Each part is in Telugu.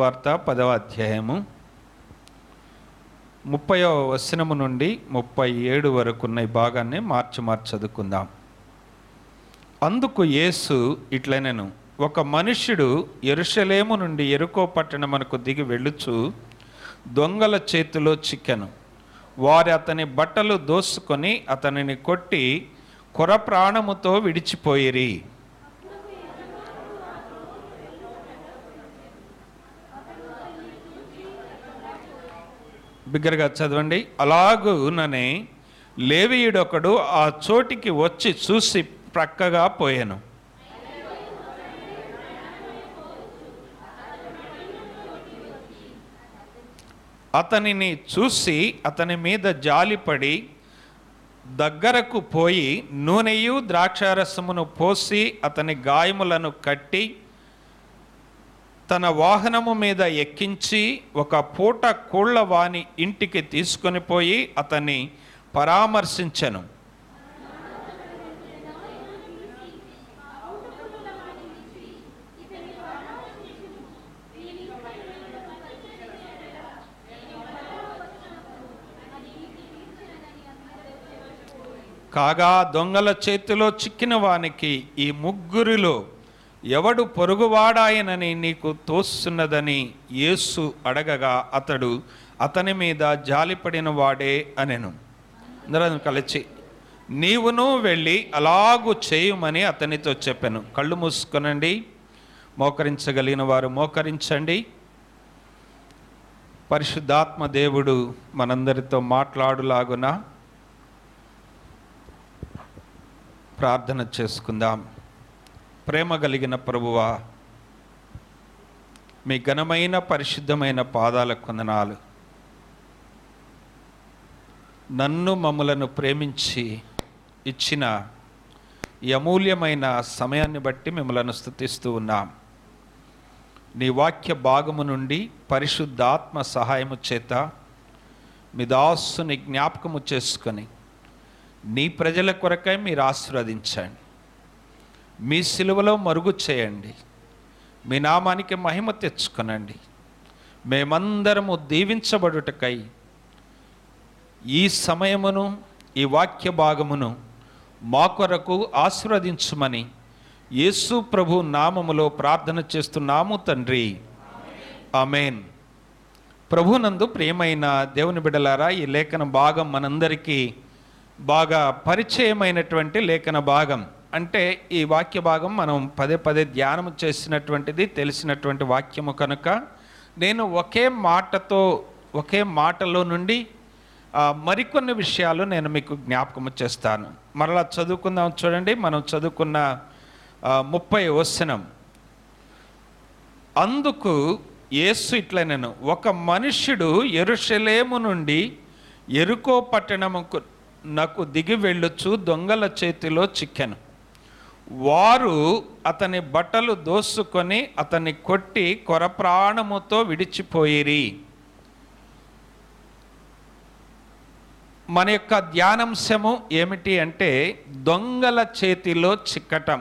వార్త పదవ అధ్యాయము ముప్పయో వచనము నుండి ముప్పై ఏడు వరకున్న ఈ భాగాన్ని మార్చి మార్చదుకుందాం అందుకు యేసు ఇట్లనెను ఒక మనుష్యుడు ఎరుషలేము నుండి ఎరుకో మనకు దిగి వెళ్ళుచు దొంగల చేతిలో చిక్కెను వారి అతని బట్టలు దోసుకొని అతనిని కొట్టి కొర ప్రాణముతో విడిచిపోయిరి బిగ్గరగా చదవండి అలాగుననే లేవీయుడొకడు ఆ చోటికి వచ్చి చూసి ప్రక్కగా పోయాను అతనిని చూసి అతని మీద జాలిపడి దగ్గరకు పోయి నూనెయు ద్రాక్షారసమును పోసి అతని గాయములను కట్టి తన వాహనము మీద ఎక్కించి ఒక పూట కోళ్ళవాణి ఇంటికి తీసుకొని పోయి అతన్ని పరామర్శించను కాగా దొంగల చేతిలో చిక్కిన వానికి ఈ ముగ్గురిలో ఎవడు పొరుగువాడాయనని నీకు తోస్తున్నదని యేసు అడగగా అతడు అతని మీద జాలిపడిన వాడే అనెను అందరూ కలిసి నీవును వెళ్ళి అలాగూ చేయమని అతనితో చెప్పాను కళ్ళు మూసుకొనండి మోకరించగలిగిన వారు మోకరించండి పరిశుద్ధాత్మ దేవుడు మనందరితో మాట్లాడులాగున ప్రార్థన చేసుకుందాం ప్రేమ కలిగిన ప్రభువా మీ ఘనమైన పరిశుద్ధమైన పాదాల కొందనాలు నన్ను మమ్మలను ప్రేమించి ఇచ్చిన ఈ అమూల్యమైన సమయాన్ని బట్టి మిమ్మలను స్థుతిస్తూ ఉన్నాం నీ వాక్య భాగము నుండి పరిశుద్ధాత్మ సహాయము చేత మీ దాస్సుని జ్ఞాపకము చేసుకొని నీ ప్రజల కొరకై మీరు ఆశీర్వదించండి మీ సిలువలో మరుగు చేయండి మీ నామానికి మహిమ తెచ్చుకునండి మేమందరము దీవించబడుటకై ఈ సమయమును ఈ వాక్య భాగమును మా కొరకు ఆశీర్వదించమని యేసు ప్రభు నామములో ప్రార్థన చేస్తున్నాము తండ్రి అమేన్ ప్రభునందు ప్రియమైన దేవుని బిడలారా ఈ లేఖన భాగం మనందరికీ బాగా పరిచయమైనటువంటి లేఖన భాగం అంటే ఈ వాక్య భాగం మనం పదే పదే ధ్యానం చేసినటువంటిది తెలిసినటువంటి వాక్యము కనుక నేను ఒకే మాటతో ఒకే మాటలో నుండి మరికొన్ని విషయాలు నేను మీకు జ్ఞాపకం చేస్తాను మరలా చదువుకుందాం చూడండి మనం చదువుకున్న ముప్పై వసనం అందుకు ఏసు ఇట్లా నేను ఒక మనుష్యుడు ఎరుషలేము నుండి ఎరుకో పట్టణముకు నాకు దిగి వెళ్ళొచ్చు దొంగల చేతిలో చిక్కెను వారు అతని బట్టలు దోసుకొని అతన్ని కొట్టి కొరప్రాణముతో విడిచిపోయిరి మన యొక్క ధ్యానాంశము ఏమిటి అంటే దొంగల చేతిలో చిక్కటం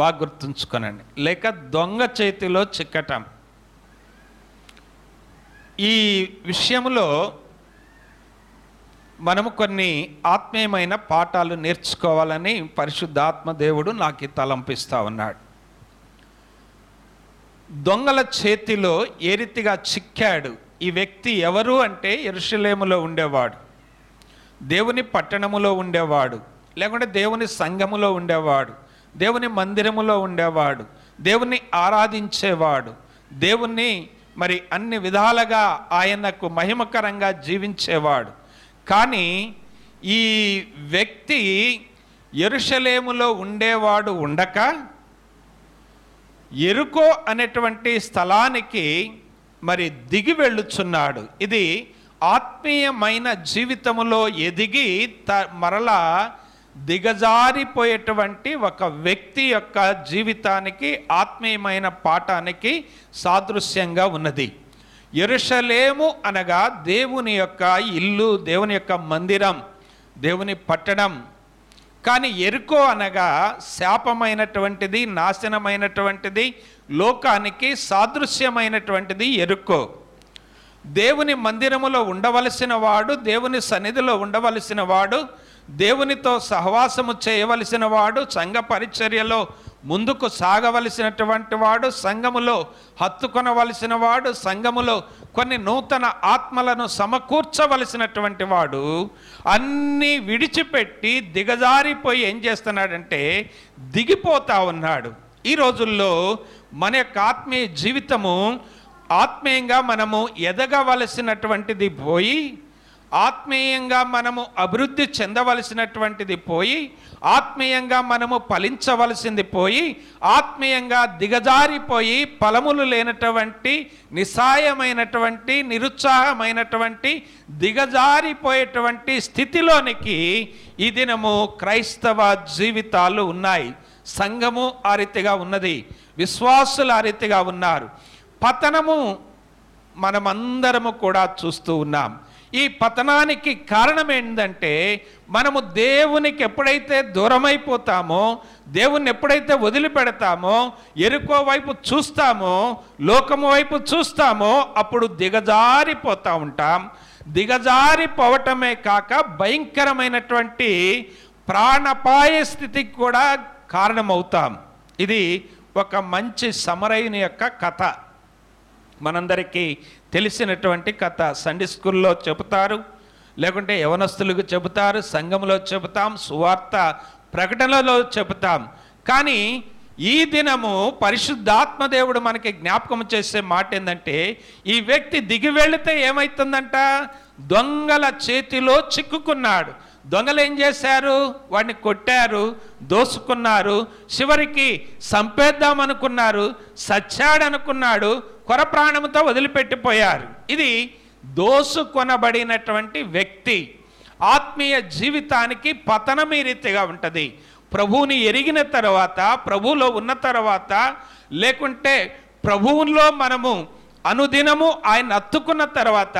బాగా గుర్తుంచుకోనండి లేక దొంగ చేతిలో చిక్కటం ఈ విషయంలో మనము కొన్ని ఆత్మీయమైన పాఠాలు నేర్చుకోవాలని పరిశుద్ధాత్మ దేవుడు నాకు తలంపిస్తూ ఉన్నాడు దొంగల చేతిలో ఏ రీతిగా చిక్కాడు ఈ వ్యక్తి ఎవరు అంటే ఎరుషలేములో ఉండేవాడు దేవుని పట్టణములో ఉండేవాడు లేకుంటే దేవుని సంఘములో ఉండేవాడు దేవుని మందిరములో ఉండేవాడు దేవుని ఆరాధించేవాడు దేవుణ్ణి మరి అన్ని విధాలుగా ఆయనకు మహిమకరంగా జీవించేవాడు కానీ ఈ వ్యక్తి ఎరుషలేములో ఉండేవాడు ఉండక ఎరుకో అనేటువంటి స్థలానికి మరి దిగి వెళ్ళుచున్నాడు ఇది ఆత్మీయమైన జీవితములో ఎదిగి త మరలా దిగజారిపోయేటువంటి ఒక వ్యక్తి యొక్క జీవితానికి ఆత్మీయమైన పాఠానికి సాదృశ్యంగా ఉన్నది ఎరుషలేము అనగా దేవుని యొక్క ఇల్లు దేవుని యొక్క మందిరం దేవుని పట్టణం కానీ ఎరుకో అనగా శాపమైనటువంటిది నాశనమైనటువంటిది లోకానికి సాదృశ్యమైనటువంటిది ఎరుకో దేవుని మందిరములో ఉండవలసిన వాడు దేవుని సన్నిధిలో ఉండవలసిన వాడు దేవునితో సహవాసము చేయవలసిన వాడు సంఘ పరిచర్యలో ముందుకు సాగవలసినటువంటి వాడు సంఘములో హత్తుకొనవలసిన వాడు సంఘములో కొన్ని నూతన ఆత్మలను సమకూర్చవలసినటువంటి వాడు అన్నీ విడిచిపెట్టి దిగజారిపోయి ఏం చేస్తున్నాడంటే దిగిపోతా ఉన్నాడు ఈ రోజుల్లో మన యొక్క ఆత్మీయ జీవితము ఆత్మీయంగా మనము ఎదగవలసినటువంటిది పోయి ఆత్మీయంగా మనము అభివృద్ధి చెందవలసినటువంటిది పోయి ఆత్మీయంగా మనము ఫలించవలసింది పోయి ఆత్మీయంగా దిగజారిపోయి ఫలములు లేనటువంటి నిస్సాయమైనటువంటి నిరుత్సాహమైనటువంటి దిగజారిపోయేటువంటి స్థితిలోనికి ఈ దినము క్రైస్తవ జీవితాలు ఉన్నాయి సంఘము ఆ రీతిగా ఉన్నది విశ్వాసులు ఆ రీతిగా ఉన్నారు పతనము మనమందరము కూడా చూస్తూ ఉన్నాం ఈ పతనానికి కారణం ఏంటంటే మనము దేవునికి ఎప్పుడైతే దూరమైపోతామో దేవుణ్ణి ఎప్పుడైతే వదిలిపెడతామో ఎరుకో వైపు చూస్తామో లోకము వైపు చూస్తామో అప్పుడు దిగజారిపోతూ ఉంటాం దిగజారిపోవటమే కాక భయంకరమైనటువంటి ప్రాణపాయ స్థితికి కూడా కారణమవుతాం ఇది ఒక మంచి సమరైన యొక్క కథ మనందరికీ తెలిసినటువంటి కథ సండే స్కూల్లో చెబుతారు లేకుంటే యవనస్తులకు చెబుతారు సంఘంలో చెబుతాం సువార్త ప్రకటనలో చెబుతాం కానీ ఈ దినము పరిశుద్ధాత్మ దేవుడు మనకి జ్ఞాపకం చేసే మాట ఏంటంటే ఈ వ్యక్తి దిగి వెళితే ఏమవుతుందంట దొంగల చేతిలో చిక్కుకున్నాడు దొంగలు ఏం చేశారు వాడిని కొట్టారు దోసుకున్నారు చివరికి సంపేద్దాం అనుకున్నారు సచ్చాడనుకున్నాడు కొర ప్రాణముతో వదిలిపెట్టిపోయారు ఇది దోసుకొనబడినటువంటి వ్యక్తి ఆత్మీయ జీవితానికి పతనమీ రీతిగా ఉంటుంది ప్రభువుని ఎరిగిన తర్వాత ప్రభువులో ఉన్న తర్వాత లేకుంటే ప్రభువులో మనము అనుదినము ఆయన అత్తుకున్న తర్వాత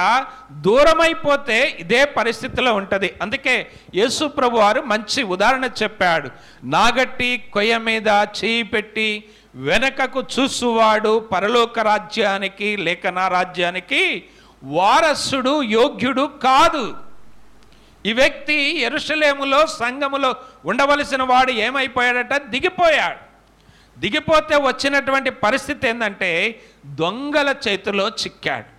దూరమైపోతే ఇదే పరిస్థితిలో ఉంటుంది అందుకే యేసు ప్రభు వారు మంచి ఉదాహరణ చెప్పాడు నాగట్టి కొయ్య మీద చేయి పెట్టి వెనకకు చూసువాడు పరలోక రాజ్యానికి నా రాజ్యానికి వారసుడు యోగ్యుడు కాదు ఈ వ్యక్తి ఎరుషలేములో సంఘములో ఉండవలసిన వాడు ఏమైపోయాడట దిగిపోయాడు దిగిపోతే వచ్చినటువంటి పరిస్థితి ఏంటంటే దొంగల చేతిలో చిక్కాడు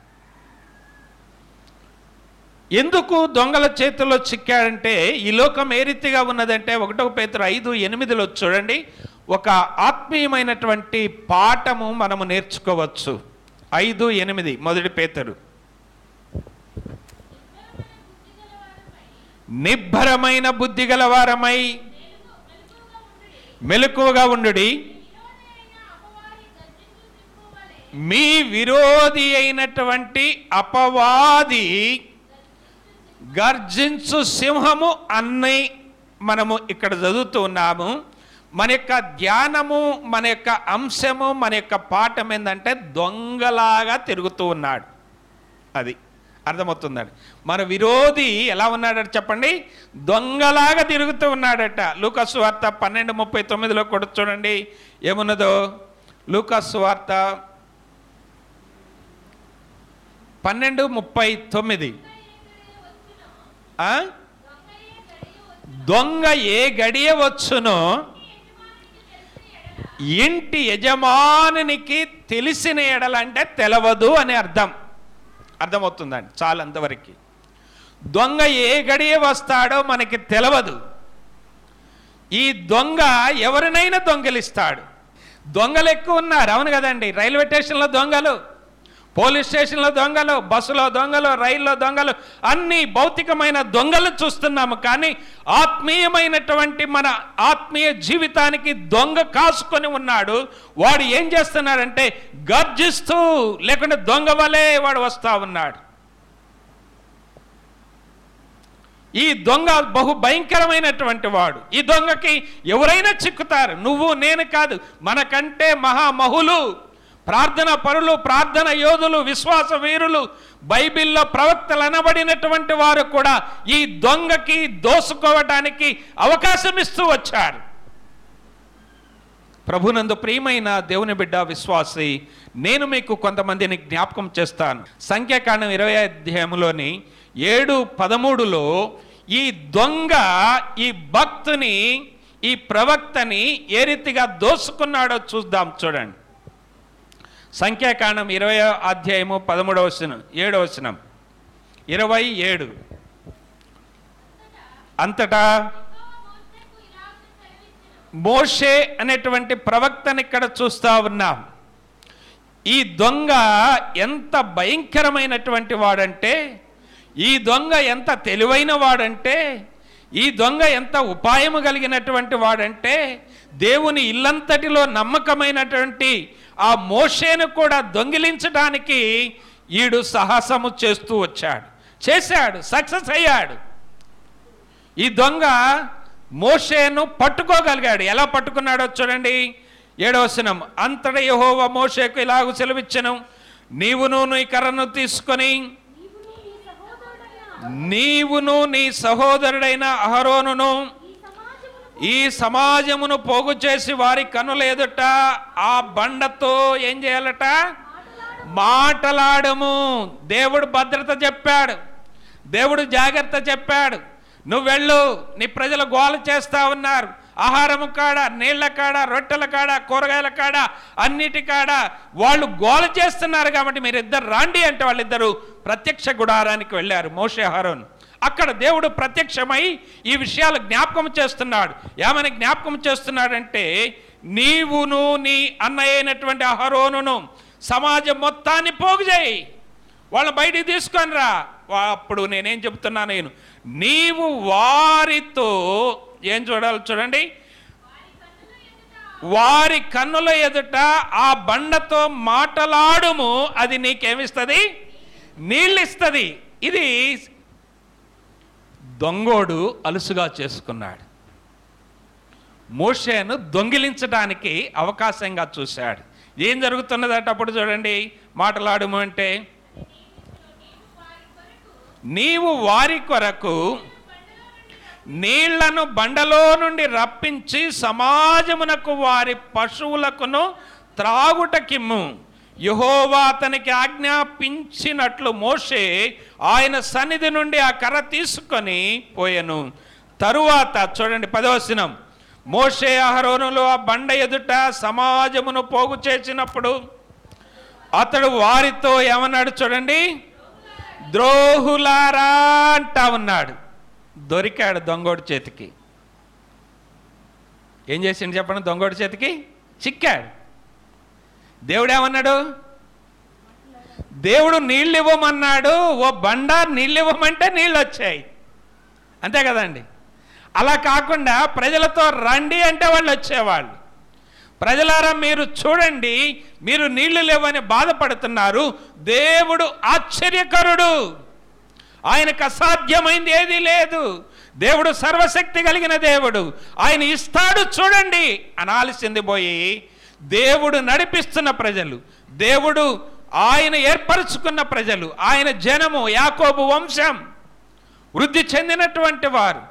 ఎందుకు దొంగల చేతిలో చిక్కాడంటే ఈ లోకం ఏ రీతిగా ఉన్నదంటే ఒకటో పేతురు ఐదు ఎనిమిదిలో చూడండి ఒక ఆత్మీయమైనటువంటి పాఠము మనము నేర్చుకోవచ్చు ఐదు ఎనిమిది మొదటి పేతరు నిబ్బరమైన బుద్ధి గలవారమై మెలకువగా ఉండుడి మీ విరోధి అయినటువంటి అపవాది గర్జించు సింహము అన్నీ మనము ఇక్కడ చదువుతూ ఉన్నాము మన యొక్క ధ్యానము మన యొక్క అంశము మన యొక్క పాఠం ఏంటంటే దొంగలాగా తిరుగుతూ ఉన్నాడు అది అర్థమవుతుందండి మన విరోధి ఎలా ఉన్నాడట చెప్పండి దొంగలాగా తిరుగుతూ ఉన్నాడట లూకస్ వార్త పన్నెండు ముప్పై తొమ్మిదిలో కూడా చూడండి ఏమున్నదో లూకస్ వార్త పన్నెండు ముప్పై తొమ్మిది దొంగ ఏ గడియ వచ్చునో ఇంటి యజమానునికి తెలిసిన ఎడలంటే తెలవదు అని అర్థం అర్థమవుతుందండి చాలు అంతవరకు దొంగ ఏ గడియ వస్తాడో మనకి తెలవదు ఈ దొంగ ఎవరినైనా దొంగలిస్తాడు దొంగలు ఎక్కువ ఉన్నారు అవును కదండి రైల్వే స్టేషన్లో దొంగలు పోలీస్ స్టేషన్లో దొంగలు బస్సులో దొంగలు రైల్లో దొంగలు అన్ని భౌతికమైన దొంగలు చూస్తున్నాము కానీ ఆత్మీయమైనటువంటి మన ఆత్మీయ జీవితానికి దొంగ కాసుకొని ఉన్నాడు వాడు ఏం చేస్తున్నాడంటే గర్జిస్తూ లేకుంటే దొంగ వలే వాడు వస్తూ ఉన్నాడు ఈ దొంగ బహు భయంకరమైనటువంటి వాడు ఈ దొంగకి ఎవరైనా చిక్కుతారు నువ్వు నేను కాదు మనకంటే మహామహులు ప్రార్థన పరులు ప్రార్థన యోధులు విశ్వాస వీరులు బైబిల్లో ప్రవక్తలు అనబడినటువంటి వారు కూడా ఈ దొంగకి దోసుకోవటానికి అవకాశం ఇస్తూ వచ్చారు ప్రభునందు ప్రియమైన దేవుని బిడ్డ విశ్వాసి నేను మీకు కొంతమందిని జ్ఞాపకం చేస్తాను సంఖ్యాకాండం ఇరవై అధ్యాయంలోని ఏడు పదమూడులో ఈ దొంగ ఈ భక్తుని ఈ ప్రవక్తని ఏ రీతిగా దోసుకున్నాడో చూద్దాం చూడండి సంఖ్యాకాండం ఇరవై అధ్యాయము పదమూడవ వచనం ఏడవ వచనం ఇరవై ఏడు అంతటా మోషే అనేటువంటి ప్రవక్తను ఇక్కడ చూస్తూ ఉన్నాం ఈ దొంగ ఎంత భయంకరమైనటువంటి వాడంటే ఈ దొంగ ఎంత తెలివైన వాడంటే ఈ దొంగ ఎంత ఉపాయము కలిగినటువంటి వాడంటే దేవుని ఇల్లంతటిలో నమ్మకమైనటువంటి ఆ మోషేను కూడా దొంగిలించడానికి ఈడు సాహసము చేస్తూ వచ్చాడు చేశాడు సక్సెస్ అయ్యాడు ఈ దొంగ మోషేను పట్టుకోగలిగాడు ఎలా పట్టుకున్నాడో చూడండి ఏడవసనం అంతట యహోవ మోషేకు ఇలాగ సెలవిచ్చను నీవును నీ కర్రను తీసుకొని నీవును నీ సహోదరుడైన అహరోనును ఈ సమాజమును పోగు చేసి వారి కనులు ఎదుట ఆ బండతో ఏం చేయాలట మాటలాడము దేవుడు భద్రత చెప్పాడు దేవుడు జాగ్రత్త చెప్పాడు నువ్వు వెళ్ళు నీ ప్రజలు గోల చేస్తా ఉన్నారు ఆహారము కాడ నీళ్ల కాడ రొట్టెల కాడ కూరగాయల కాడ అన్నిటి కాడ వాళ్ళు గోల చేస్తున్నారు కాబట్టి మీరిద్దరు రాండి అంటే వాళ్ళిద్దరూ ప్రత్యక్ష గుడారానికి వెళ్ళారు మోషే అక్కడ దేవుడు ప్రత్యక్షమై ఈ విషయాలు జ్ఞాపకం చేస్తున్నాడు ఏమని జ్ఞాపకం చేస్తున్నాడంటే నీవును నీ అయినటువంటి అహరోనును సమాజం మొత్తాన్ని పోగు చేయి వాళ్ళ బయటికి తీసుకొని రా అప్పుడు నేనేం చెప్తున్నా నేను నీవు వారితో ఏం చూడాలి చూడండి వారి కన్నుల ఎదుట ఆ బండతో మాటలాడుము అది నీకేమిస్తుంది నీళ్ళిస్తుంది ఇది దొంగోడు అలుసుగా చేసుకున్నాడు మోషేను దొంగిలించడానికి అవకాశంగా చూశాడు ఏం జరుగుతున్నదంటే అప్పుడు చూడండి మాట్లాడము అంటే నీవు వారి కొరకు నీళ్లను బండలో నుండి రప్పించి సమాజమునకు వారి పశువులకును త్రాగుటకిమ్ము యహోవా అతనికి ఆజ్ఞాపించినట్లు మోషే ఆయన సన్నిధి నుండి ఆ కర్ర తీసుకొని పోయాను తరువాత చూడండి పదవశనం మోషే అహరోనులు ఆ బండ ఎదుట సమాజమును పోగు చేసినప్పుడు అతడు వారితో ఏమన్నాడు చూడండి ద్రోహులారా అంటా ఉన్నాడు దొరికాడు దొంగోడి చేతికి ఏం చేసిండు చెప్పండి దొంగోడి చేతికి చిక్కాడు దేవుడేమన్నాడు దేవుడు నీళ్ళు ఇవ్వమన్నాడు ఓ బండ నీళ్ళు ఇవ్వమంటే నీళ్ళు వచ్చాయి అంతే కదండి అలా కాకుండా ప్రజలతో రండి అంటే వాళ్ళు వచ్చేవాళ్ళు ప్రజలారా మీరు చూడండి మీరు నీళ్లు లేవని బాధపడుతున్నారు దేవుడు ఆశ్చర్యకరుడు ఆయనకు అసాధ్యమైంది ఏదీ లేదు దేవుడు సర్వశక్తి కలిగిన దేవుడు ఆయన ఇస్తాడు చూడండి అనాల్సింది పోయి దేవుడు నడిపిస్తున్న ప్రజలు దేవుడు ఆయన ఏర్పరచుకున్న ప్రజలు ఆయన జనము యాకోబు వంశం వృద్ధి చెందినటువంటి వారు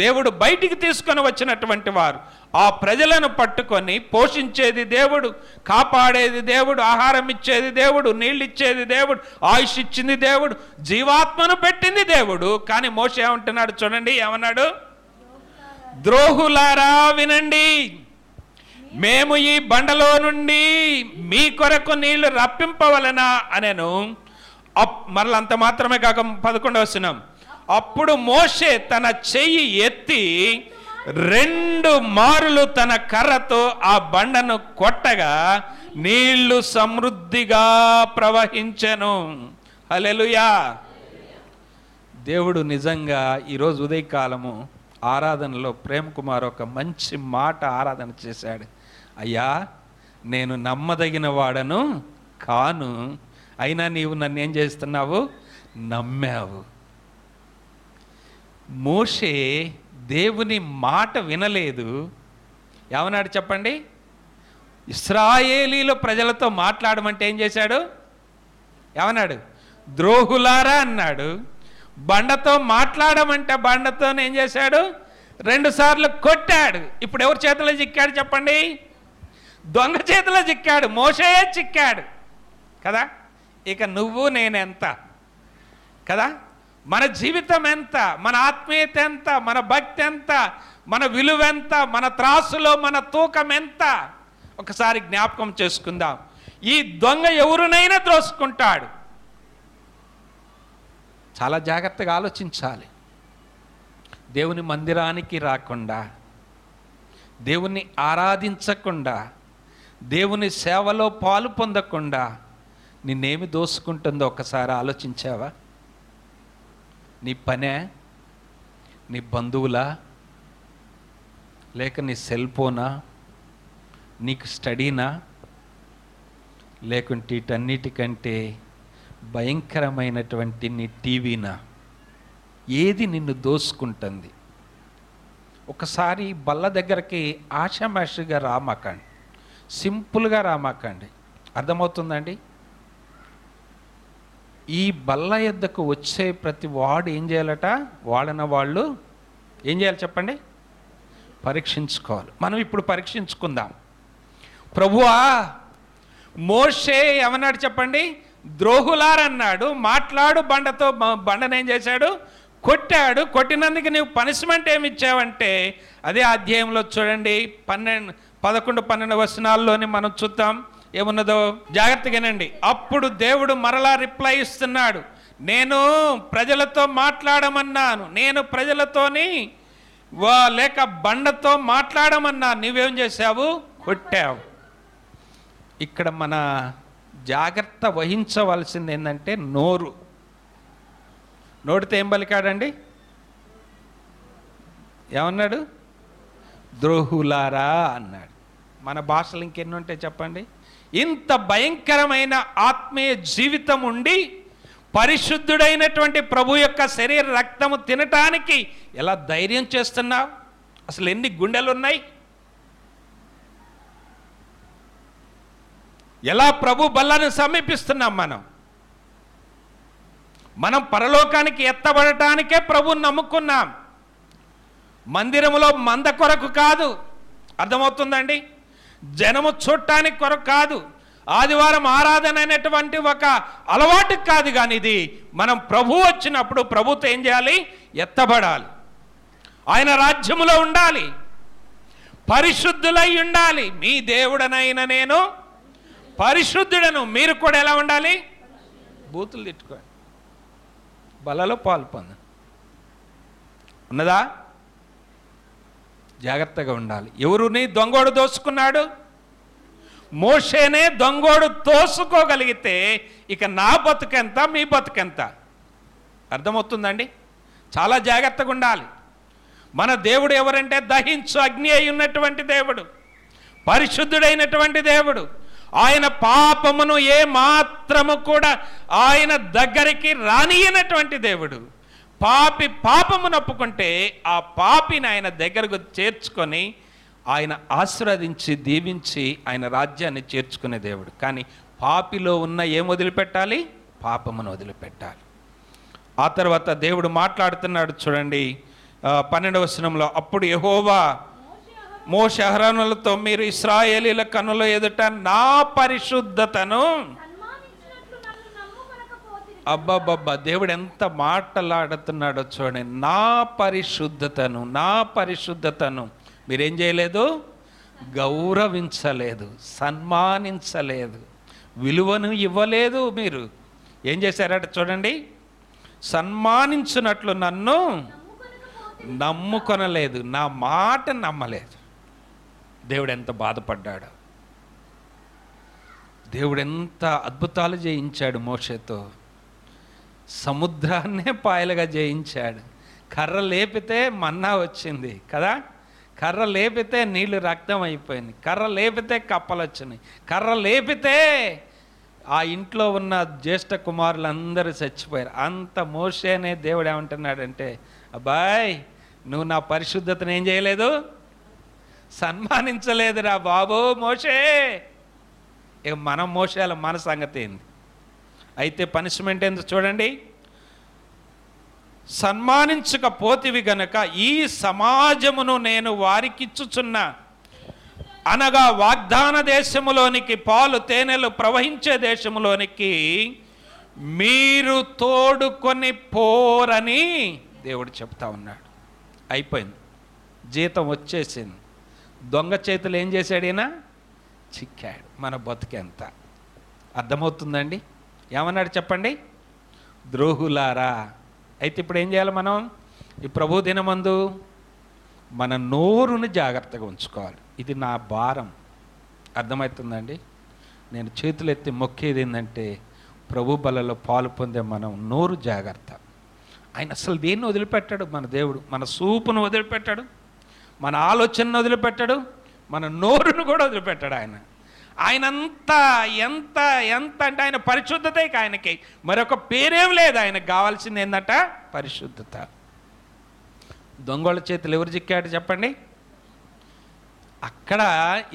దేవుడు బయటికి తీసుకొని వచ్చినటువంటి వారు ఆ ప్రజలను పట్టుకొని పోషించేది దేవుడు కాపాడేది దేవుడు ఆహారం ఇచ్చేది దేవుడు నీళ్ళు ఇచ్చేది దేవుడు ఆయుష్ ఇచ్చింది దేవుడు జీవాత్మను పెట్టింది దేవుడు కానీ మోస ఏమంటున్నాడు చూడండి ఏమన్నాడు ద్రోహులారా వినండి మేము ఈ బండలో నుండి మీ కొరకు నీళ్లు రప్పింపవలన అనేను మరల అంత మాత్రమే కాక పదకొండవ వస్తున్నాం అప్పుడు మోషే తన చెయ్యి ఎత్తి రెండు మారులు తన కర్రతో ఆ బండను కొట్టగా నీళ్లు సమృద్ధిగా ప్రవహించను హలెలుయా దేవుడు నిజంగా ఈరోజు ఉదయకాలము ఆరాధనలో ప్రేమ్ కుమార్ ఒక మంచి మాట ఆరాధన చేశాడు అయ్యా నేను నమ్మదగిన వాడను కాను అయినా నీవు నన్ను ఏం చేస్తున్నావు నమ్మావు మోషే దేవుని మాట వినలేదు ఏమన్నాడు చెప్పండి ఇస్రాయేలీలో ప్రజలతో మాట్లాడమంటే ఏం చేశాడు ఏమన్నాడు ద్రోహులారా అన్నాడు బండతో మాట్లాడమంటే బండతో ఏం చేశాడు రెండుసార్లు కొట్టాడు ఇప్పుడు ఎవరి చేతిలో చిక్కాడు చెప్పండి దొంగ చేతిలో చిక్కాడు మోసయే చిక్కాడు కదా ఇక నువ్వు నేనెంత కదా మన జీవితం ఎంత మన ఆత్మీయత ఎంత మన భక్తి ఎంత మన విలువెంత మన త్రాసులో మన తూకం ఎంత ఒకసారి జ్ఞాపకం చేసుకుందాం ఈ దొంగ ఎవరునైనా త్రోసుకుంటాడు చాలా జాగ్రత్తగా ఆలోచించాలి దేవుని మందిరానికి రాకుండా దేవుణ్ణి ఆరాధించకుండా దేవుని సేవలో పాలు పొందకుండా నిన్నేమి దోసుకుంటుందో ఒకసారి ఆలోచించావా నీ పనే నీ బంధువులా లేక నీ సెల్ ఫోనా నీకు స్టడీనా లేకుంటే ఇటన్నిటికంటే భయంకరమైనటువంటి నీ టీవీనా ఏది నిన్ను దోసుకుంటుంది ఒకసారి బల్ల దగ్గరికి ఆషామాషిగా రామాకండి సింపుల్గా రామాకండి అర్థమవుతుందండి ఈ బల్ల ఎద్దకు వచ్చే ప్రతి వాడు ఏం చేయాలట వాడిన వాళ్ళు ఏం చేయాలి చెప్పండి పరీక్షించుకోవాలి మనం ఇప్పుడు పరీక్షించుకుందాం ప్రభువా మోషే ఏమన్నాడు చెప్పండి ద్రోహులారన్నాడు మాట్లాడు బండతో బండనేం చేశాడు కొట్టాడు కొట్టినందుకు నీవు పనిష్మెంట్ ఏమి ఇచ్చావంటే అదే అధ్యాయంలో చూడండి పన్నెండు పదకొండు పన్నెండు వచనాల్లోని మనం చూద్దాం ఏమున్నదో జాగ్రత్తగానండి అప్పుడు దేవుడు మరలా రిప్లై ఇస్తున్నాడు నేను ప్రజలతో మాట్లాడమన్నాను నేను ప్రజలతోని వా లేక బండతో మాట్లాడమన్నాను నువ్వేం చేశావు కొట్టావు ఇక్కడ మన జాగ్రత్త వహించవలసింది ఏంటంటే నోరు నోటితో ఏం పలికాడండి ఏమన్నాడు ద్రోహులారా అన్నాడు మన భాషలు ఇంకెన్ని ఉంటాయి చెప్పండి ఇంత భయంకరమైన ఆత్మీయ జీవితం ఉండి పరిశుద్ధుడైనటువంటి ప్రభు యొక్క శరీర రక్తము తినటానికి ఎలా ధైర్యం చేస్తున్నావు అసలు ఎన్ని గుండెలు ఉన్నాయి ఎలా ప్రభు బల్లను సమీపిస్తున్నాం మనం మనం పరలోకానికి ఎత్తబడటానికే ప్రభు నమ్ముకున్నాం మందిరములో మంద కొరకు కాదు అర్థమవుతుందండి జనము చూడటానికి కొరకు కాదు ఆదివారం ఆరాధన అనేటువంటి ఒక అలవాటు కాదు కానీ ఇది మనం ప్రభు వచ్చినప్పుడు ప్రభుత్వం ఏం చేయాలి ఎత్తబడాలి ఆయన రాజ్యములో ఉండాలి పరిశుద్ధులై ఉండాలి మీ దేవుడనైన నేను పరిశుద్ధుడను మీరు కూడా ఎలా ఉండాలి బూతులు తిట్టుకోండి బలలో పాల్పొంద ఉన్నదా జాగ్రత్తగా ఉండాలి ఎవరుని దొంగోడు దోసుకున్నాడు మోషేనే దొంగోడు తోసుకోగలిగితే ఇక నా బతుకెంత మీ బతుకెంత అర్థమవుతుందండి చాలా జాగ్రత్తగా ఉండాలి మన దేవుడు ఎవరంటే దహించు అగ్ని అయి ఉన్నటువంటి దేవుడు పరిశుద్ధుడైనటువంటి దేవుడు ఆయన పాపమును ఏ మాత్రము కూడా ఆయన దగ్గరికి రానియనటువంటి దేవుడు పాపి పాపము నప్పుకుంటే ఆ పాపిని ఆయన దగ్గరకు చేర్చుకొని ఆయన ఆశీర్వదించి దీవించి ఆయన రాజ్యాన్ని చేర్చుకునే దేవుడు కానీ పాపిలో ఉన్న ఏం వదిలిపెట్టాలి పాపమును వదిలిపెట్టాలి ఆ తర్వాత దేవుడు మాట్లాడుతున్నాడు చూడండి పన్నెండవ శనంలో అప్పుడు యహోవా మోషహరణలతో మీరు ఇస్రాయేలీల కనుల ఎదుట నా పరిశుద్ధతను అబ్బాబ్బా దేవుడు ఎంత మాటలాడుతున్నాడో చూడండి నా పరిశుద్ధతను నా పరిశుద్ధతను మీరేం చేయలేదు గౌరవించలేదు సన్మానించలేదు విలువను ఇవ్వలేదు మీరు ఏం చేశారట చూడండి సన్మానించినట్లు నన్ను నమ్ముకొనలేదు నా మాట నమ్మలేదు దేవుడు ఎంత బాధపడ్డాడు దేవుడు ఎంత అద్భుతాలు చేయించాడు మోషతో సముద్రాన్నే పాయలుగా జయించాడు కర్ర లేపితే మన్నా వచ్చింది కదా కర్ర లేపితే నీళ్లు రక్తం అయిపోయింది కర్ర లేపితే కప్పలు వచ్చినాయి కర్ర లేపితే ఆ ఇంట్లో ఉన్న జ్యేష్ఠ కుమారులు అందరూ చచ్చిపోయారు అంత మోసేనే దేవుడు ఏమంటున్నాడంటే అబ్బాయ్ నువ్వు నా పరిశుద్ధతను ఏం చేయలేదు సన్మానించలేదురా బాబు మోషే ఇక మనం మోసేయాలి మన సంగతి ఏంది అయితే పనిష్మెంట్ ఏందో చూడండి సన్మానించకపోతివి గనక ఈ సమాజమును నేను వారికిచ్చుచున్నా అనగా వాగ్దాన దేశములోనికి పాలు తేనెలు ప్రవహించే దేశములోనికి మీరు తోడుకొని పోరని దేవుడు చెప్తా ఉన్నాడు అయిపోయింది జీతం వచ్చేసింది దొంగ చేతులు ఏం చేశాడైనా చిక్కాడు మన బతుకెంత అర్థమవుతుందండి ఏమన్నాడు చెప్పండి ద్రోహులారా అయితే ఇప్పుడు ఏం చేయాలి మనం ఈ ప్రభు దినమందు మన నోరును జాగ్రత్తగా ఉంచుకోవాలి ఇది నా భారం అర్థమవుతుందండి నేను చేతులు ఎత్తి మొక్కేది ఏంటంటే ప్రభు బలలో పాలు పొందే మనం నోరు జాగ్రత్త ఆయన అసలు దేన్ని వదిలిపెట్టాడు మన దేవుడు మన సూపును వదిలిపెట్టాడు మన ఆలోచనను వదిలిపెట్టాడు మన నోరును కూడా వదిలిపెట్టాడు ఆయన ఆయనంతా ఎంత ఎంత అంటే ఆయన పరిశుద్ధత ఆయనకి మరొక పేరేం లేదు ఆయనకు కావాల్సింది ఏంటంట పరిశుద్ధత దొంగల చేతులు ఎవరు చిక్కాడు చెప్పండి అక్కడ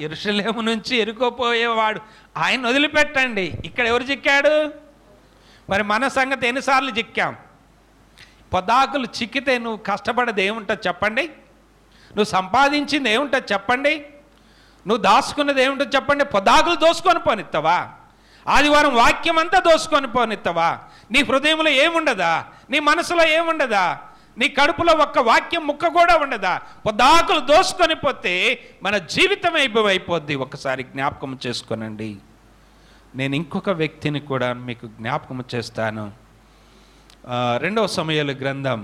ఎరుషలేము నుంచి ఎరుకోపోయేవాడు ఆయన వదిలిపెట్టండి ఇక్కడ ఎవరు చిక్కాడు మరి మన సంగతి ఎన్నిసార్లు చిక్కాం పొదాకులు చిక్కితే నువ్వు కష్టపడేది ఏముంటుంది చెప్పండి నువ్వు సంపాదించింది ఏముంటుంది చెప్పండి నువ్వు దాచుకున్నది ఏమిటో చెప్పండి పొదాకులు దోసుకొని పోనిస్తావా ఆదివారం వాక్యం అంతా దోసుకొని పోనిస్తావా నీ హృదయంలో ఏముండదా నీ మనసులో ఏముండదా నీ కడుపులో ఒక్క వాక్యం ముక్క కూడా ఉండదా పొద్దాకులు దోసుకొని పోతే మన జీవితం అయిపోద్ది ఒకసారి జ్ఞాపకం చేసుకోనండి నేను ఇంకొక వ్యక్తిని కూడా మీకు జ్ఞాపకం చేస్తాను రెండవ సమయాలు గ్రంథం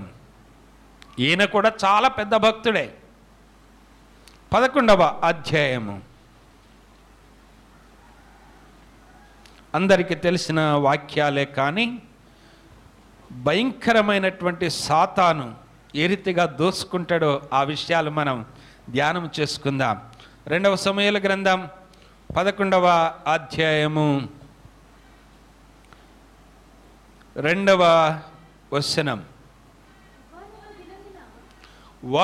ఈయన కూడా చాలా పెద్ద భక్తుడే పదకొండవ అధ్యాయము అందరికీ తెలిసిన వాక్యాలే కానీ భయంకరమైనటువంటి సాతాను ఏ రీతిగా దోసుకుంటాడో ఆ విషయాలు మనం ధ్యానం చేసుకుందాం రెండవ సమయాల గ్రంథం పదకొండవ అధ్యాయము రెండవ వచనం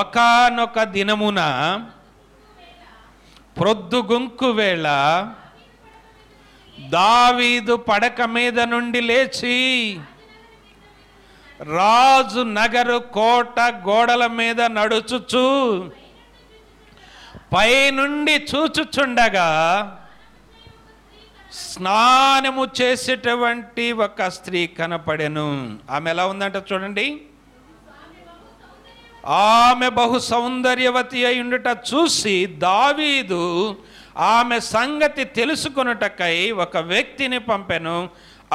ఒకనొక దినమున ప్రొద్దుగుంకు వేళ దావీదు పడక మీద నుండి లేచి రాజు నగరు కోట గోడల మీద నడుచుచు పైనుండి చూచుచుండగా స్నానము చేసేటువంటి ఒక స్త్రీ కనపడెను ఆమె ఎలా ఉందంట చూడండి ఆమె బహు సౌందర్యవతి అయి ఉండుట చూసి దావీదు ఆమె సంగతి తెలుసుకొనుటకై ఒక వ్యక్తిని పంపెను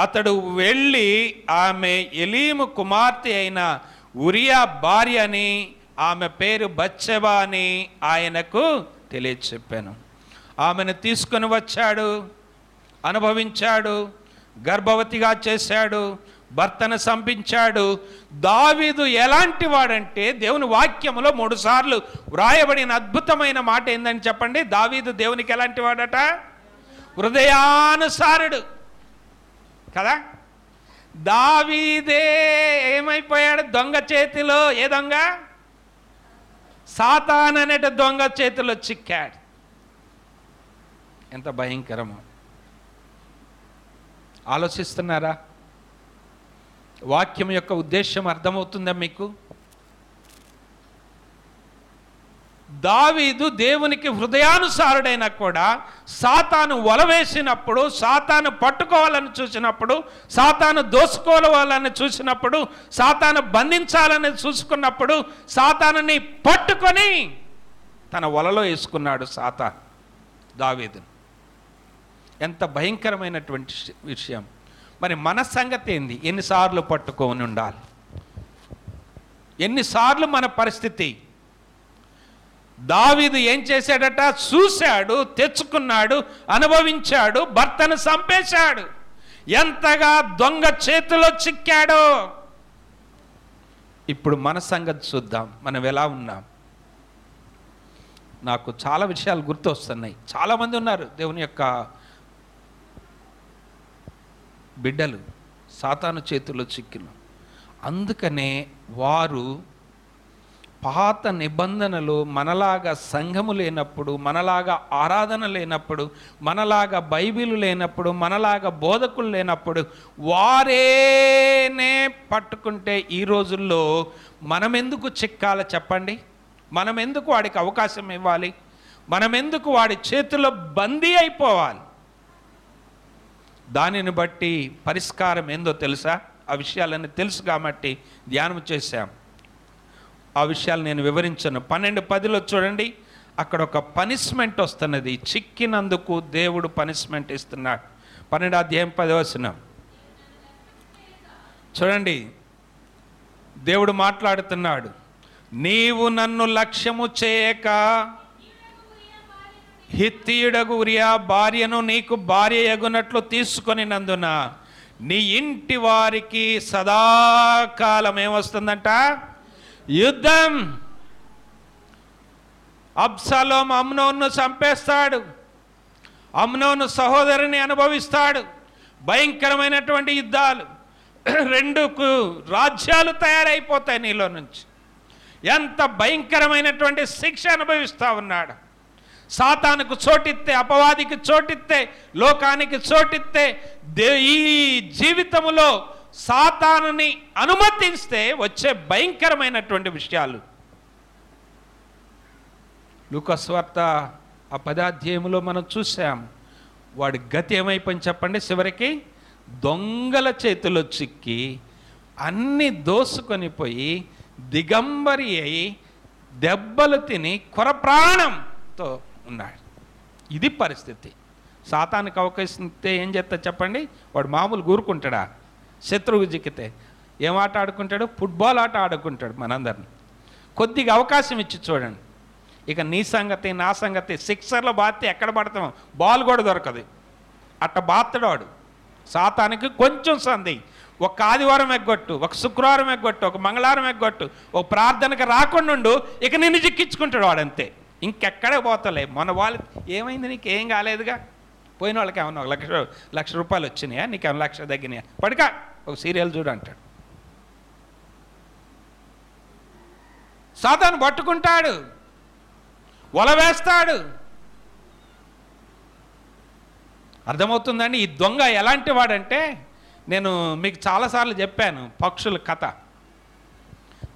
అతడు వెళ్ళి ఆమె ఎలీము కుమార్తె అయిన ఉరియా భార్య అని ఆమె పేరు బచ్చెబా అని ఆయనకు తెలియచెప్పాను ఆమెను తీసుకొని వచ్చాడు అనుభవించాడు గర్భవతిగా చేశాడు భర్తను సంపించాడు దావీదు ఎలాంటి వాడంటే దేవుని వాక్యములో మూడుసార్లు వ్రాయబడిన అద్భుతమైన మాట ఏందని చెప్పండి దావీదు దేవునికి ఎలాంటి వాడట హృదయానుసారుడు కదా దావీదే ఏమైపోయాడు దొంగ చేతిలో ఏ దొంగ సాతాన్ అనేటి దొంగ చేతిలో చిక్కాడు ఎంత భయంకరమో ఆలోచిస్తున్నారా వాక్యం యొక్క ఉద్దేశం అర్థమవుతుందా మీకు దావీదు దేవునికి హృదయానుసారుడైనా కూడా సాతాను వలవేసినప్పుడు సాతాను పట్టుకోవాలని చూసినప్పుడు సాతాను దోసుకోవాలని చూసినప్పుడు సాతాను బంధించాలని చూసుకున్నప్పుడు సాతానుని పట్టుకొని తన వలలో వేసుకున్నాడు సాతా దావీదును ఎంత భయంకరమైనటువంటి విషయం మరి మన సంగతి ఏంది ఎన్నిసార్లు పట్టుకొని ఉండాలి ఎన్నిసార్లు మన పరిస్థితి దావీదు ఏం చేశాడట చూశాడు తెచ్చుకున్నాడు అనుభవించాడు భర్తను చంపేశాడు ఎంతగా దొంగ చేతిలో చిక్కాడో ఇప్పుడు మన సంగతి చూద్దాం మనం ఎలా ఉన్నాం నాకు చాలా విషయాలు గుర్తొస్తున్నాయి చాలామంది ఉన్నారు దేవుని యొక్క బిడ్డలు సాతాను చేతుల్లో చిక్కిన అందుకనే వారు పాత నిబంధనలు మనలాగా సంఘము లేనప్పుడు మనలాగా ఆరాధన లేనప్పుడు మనలాగా బైబిల్ లేనప్పుడు మనలాగా బోధకులు లేనప్పుడు వారేనే పట్టుకుంటే ఈ రోజుల్లో మనమెందుకు చిక్కాల చెప్పండి మనమెందుకు వాడికి అవకాశం ఇవ్వాలి మనమెందుకు వాడి చేతిలో బందీ అయిపోవాలి దానిని బట్టి పరిష్కారం ఏందో తెలుసా ఆ విషయాలన్నీ తెలుసు కాబట్టి ధ్యానం చేశాం ఆ విషయాలు నేను వివరించను పన్నెండు పదిలో చూడండి అక్కడ ఒక పనిష్మెంట్ వస్తున్నది చిక్కినందుకు దేవుడు పనిష్మెంట్ ఇస్తున్నాడు పన్నెండు అధ్యాయం పదవసనం చూడండి దేవుడు మాట్లాడుతున్నాడు నీవు నన్ను లక్ష్యము చేయక హిత్తియుడగు ఉరియా భార్యను నీకు భార్య ఎగునట్లు నందున నీ ఇంటి వారికి సదాకాలం ఏమొస్తుందంట యుద్ధం అబ్సలోం అమ్నోన్ను చంపేస్తాడు అమ్నోను సహోదరిని అనుభవిస్తాడు భయంకరమైనటువంటి యుద్ధాలు రెండు రాజ్యాలు తయారైపోతాయి నీలో నుంచి ఎంత భయంకరమైనటువంటి శిక్ష అనుభవిస్తూ ఉన్నాడు సాతానుకు చోటిస్తే అపవాదికి చోటిస్తే లోకానికి చోటిస్తే దే ఈ జీవితంలో సాతానుని అనుమతిస్తే వచ్చే భయంకరమైనటువంటి విషయాలు లుకస్వార్త ఆ పదాధ్యాయంలో మనం చూసాం వాడి గతి ఏమైపోయింది చెప్పండి చివరికి దొంగల చేతిలో చిక్కి అన్ని దోసుకొని పోయి దిగంబరి అయి దెబ్బలు తిని కొర ప్రాణంతో ఉన్నాడు ఇది పరిస్థితి సాతానికి ఇస్తే ఏం చేస్తా చెప్పండి వాడు మామూలు కూరుకుంటాడా శత్రువు జిక్కితే ఏం ఆట ఆడుకుంటాడు ఫుట్బాల్ ఆట ఆడుకుంటాడు మనందరిని కొద్దిగా అవకాశం ఇచ్చి చూడండి ఇక నీ సంగతి నా సంగతి సిక్సర్లో బాతే ఎక్కడ పడతాం బాల్ కూడా దొరకదు అట్ట బాత్తడాడు సాతానికి కొంచెం సంధి ఒక ఆదివారం ఎగ్గొట్టు ఒక శుక్రవారం ఎగ్గొట్టు ఒక మంగళవారం ఎగ్గొట్టు ఒక ప్రార్థనకు రాకుండా ఇక నిన్ను చిక్కించుకుంటాడు వాడంతే ఇంకెక్కడ పోతలే మన వాళ్ళు ఏమైంది నీకు ఏం కాలేదుగా పోయిన వాళ్ళకి ఏమన్నా ఒక లక్ష లక్ష రూపాయలు వచ్చినాయా నీకు ఏమన్నా లక్ష తగ్గినాయా పడుక ఒక సీరియల్ చూడు అంటాడు సాతాను పట్టుకుంటాడు వల వేస్తాడు అర్థమవుతుందండి ఈ దొంగ ఎలాంటి వాడంటే నేను మీకు చాలాసార్లు చెప్పాను పక్షుల కథ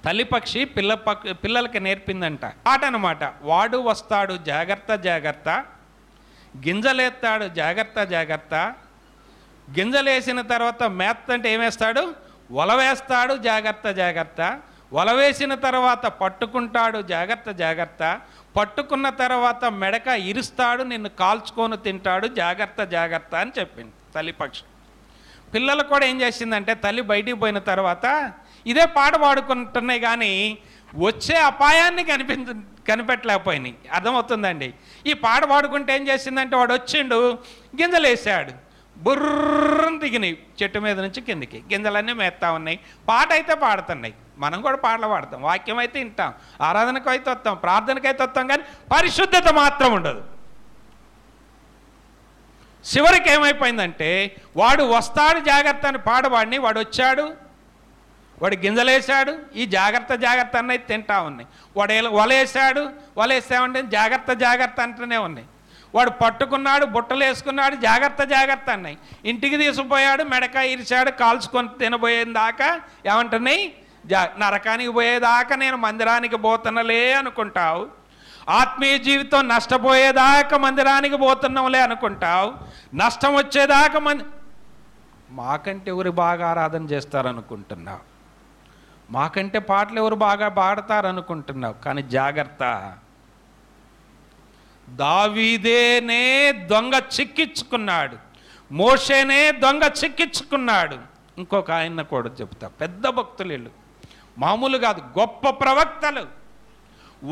తల్లిపక్షి పిల్ల పక్ పిల్లలకి నేర్పిందంట ఆట అనమాట వాడు వస్తాడు జాగ్రత్త జాగ్రత్త గింజలేస్తాడు జాగ్రత్త జాగ్రత్త గింజలేసిన తర్వాత మేత అంటే ఏమేస్తాడు ఒలవేస్తాడు జాగ్రత్త జాగ్రత్త ఒలవేసిన తర్వాత పట్టుకుంటాడు జాగ్రత్త జాగ్రత్త పట్టుకున్న తర్వాత మెడక ఇరుస్తాడు నిన్ను కాల్చుకొని తింటాడు జాగ్రత్త జాగ్రత్త అని చెప్పింది తల్లిపక్షి పిల్లలు కూడా ఏం చేసిందంటే తల్లి బయటికి పోయిన తర్వాత ఇదే పాట పాడుకుంటున్నాయి కానీ వచ్చే అపాయాన్ని కనిపించ కనిపెట్టలేకపోయినాయి అర్థమవుతుందండి ఈ పాట పాడుకుంటే ఏం చేసిందంటే వాడు వచ్చిండు గింజలు వేసాడు బుర్రం దిగినాయి చెట్టు మీద నుంచి కిందికి గింజలన్నీ మేస్తా ఉన్నాయి పాట అయితే పాడుతున్నాయి మనం కూడా పాటలు పాడతాం వాక్యం అయితే వింటాం ఆరాధనకు అయితే వస్తాం ప్రార్థనకు అయితే వస్తాం కానీ పరిశుద్ధత మాత్రం ఉండదు చివరికి ఏమైపోయిందంటే వాడు వస్తాడు జాగ్రత్త అని పాడవాడిని వాడు వచ్చాడు వాడు గింజలేసాడు ఈ జాగ్రత్త జాగ్రత్త అన్నవి తింటా ఉన్నాయి వాడు వలేసాడు వలేసామంటే జాగ్రత్త జాగ్రత్త అంటూనే ఉన్నాయి వాడు పట్టుకున్నాడు బుట్టలు వేసుకున్నాడు జాగ్రత్త జాగ్రత్త అన్నాయి ఇంటికి తీసుకుపోయాడు మెడకాయ ఇరిచాడు కాల్చుకొని దాకా ఏమంటున్నాయి జా నరకానికి పోయేదాకా నేను మందిరానికి పోతున్నలే అనుకుంటావు ఆత్మీయ జీవితం నష్టపోయేదాకా మందిరానికి పోతున్నాంలే అనుకుంటావు నష్టం వచ్చేదాకా మంది మాకంటే ఎవరు బాగా ఆరాధన చేస్తారనుకుంటున్నావు మాకంటే పాటలు ఎవరు బాగా పాడతారు అనుకుంటున్నావు కానీ జాగ్రత్త దావీదేనే దొంగ చిక్కించుకున్నాడు మోషేనే దొంగ చిక్కించుకున్నాడు ఇంకొక ఆయన కూడా చెప్తా పెద్ద భక్తులు వీళ్ళు మామూలు కాదు గొప్ప ప్రవక్తలు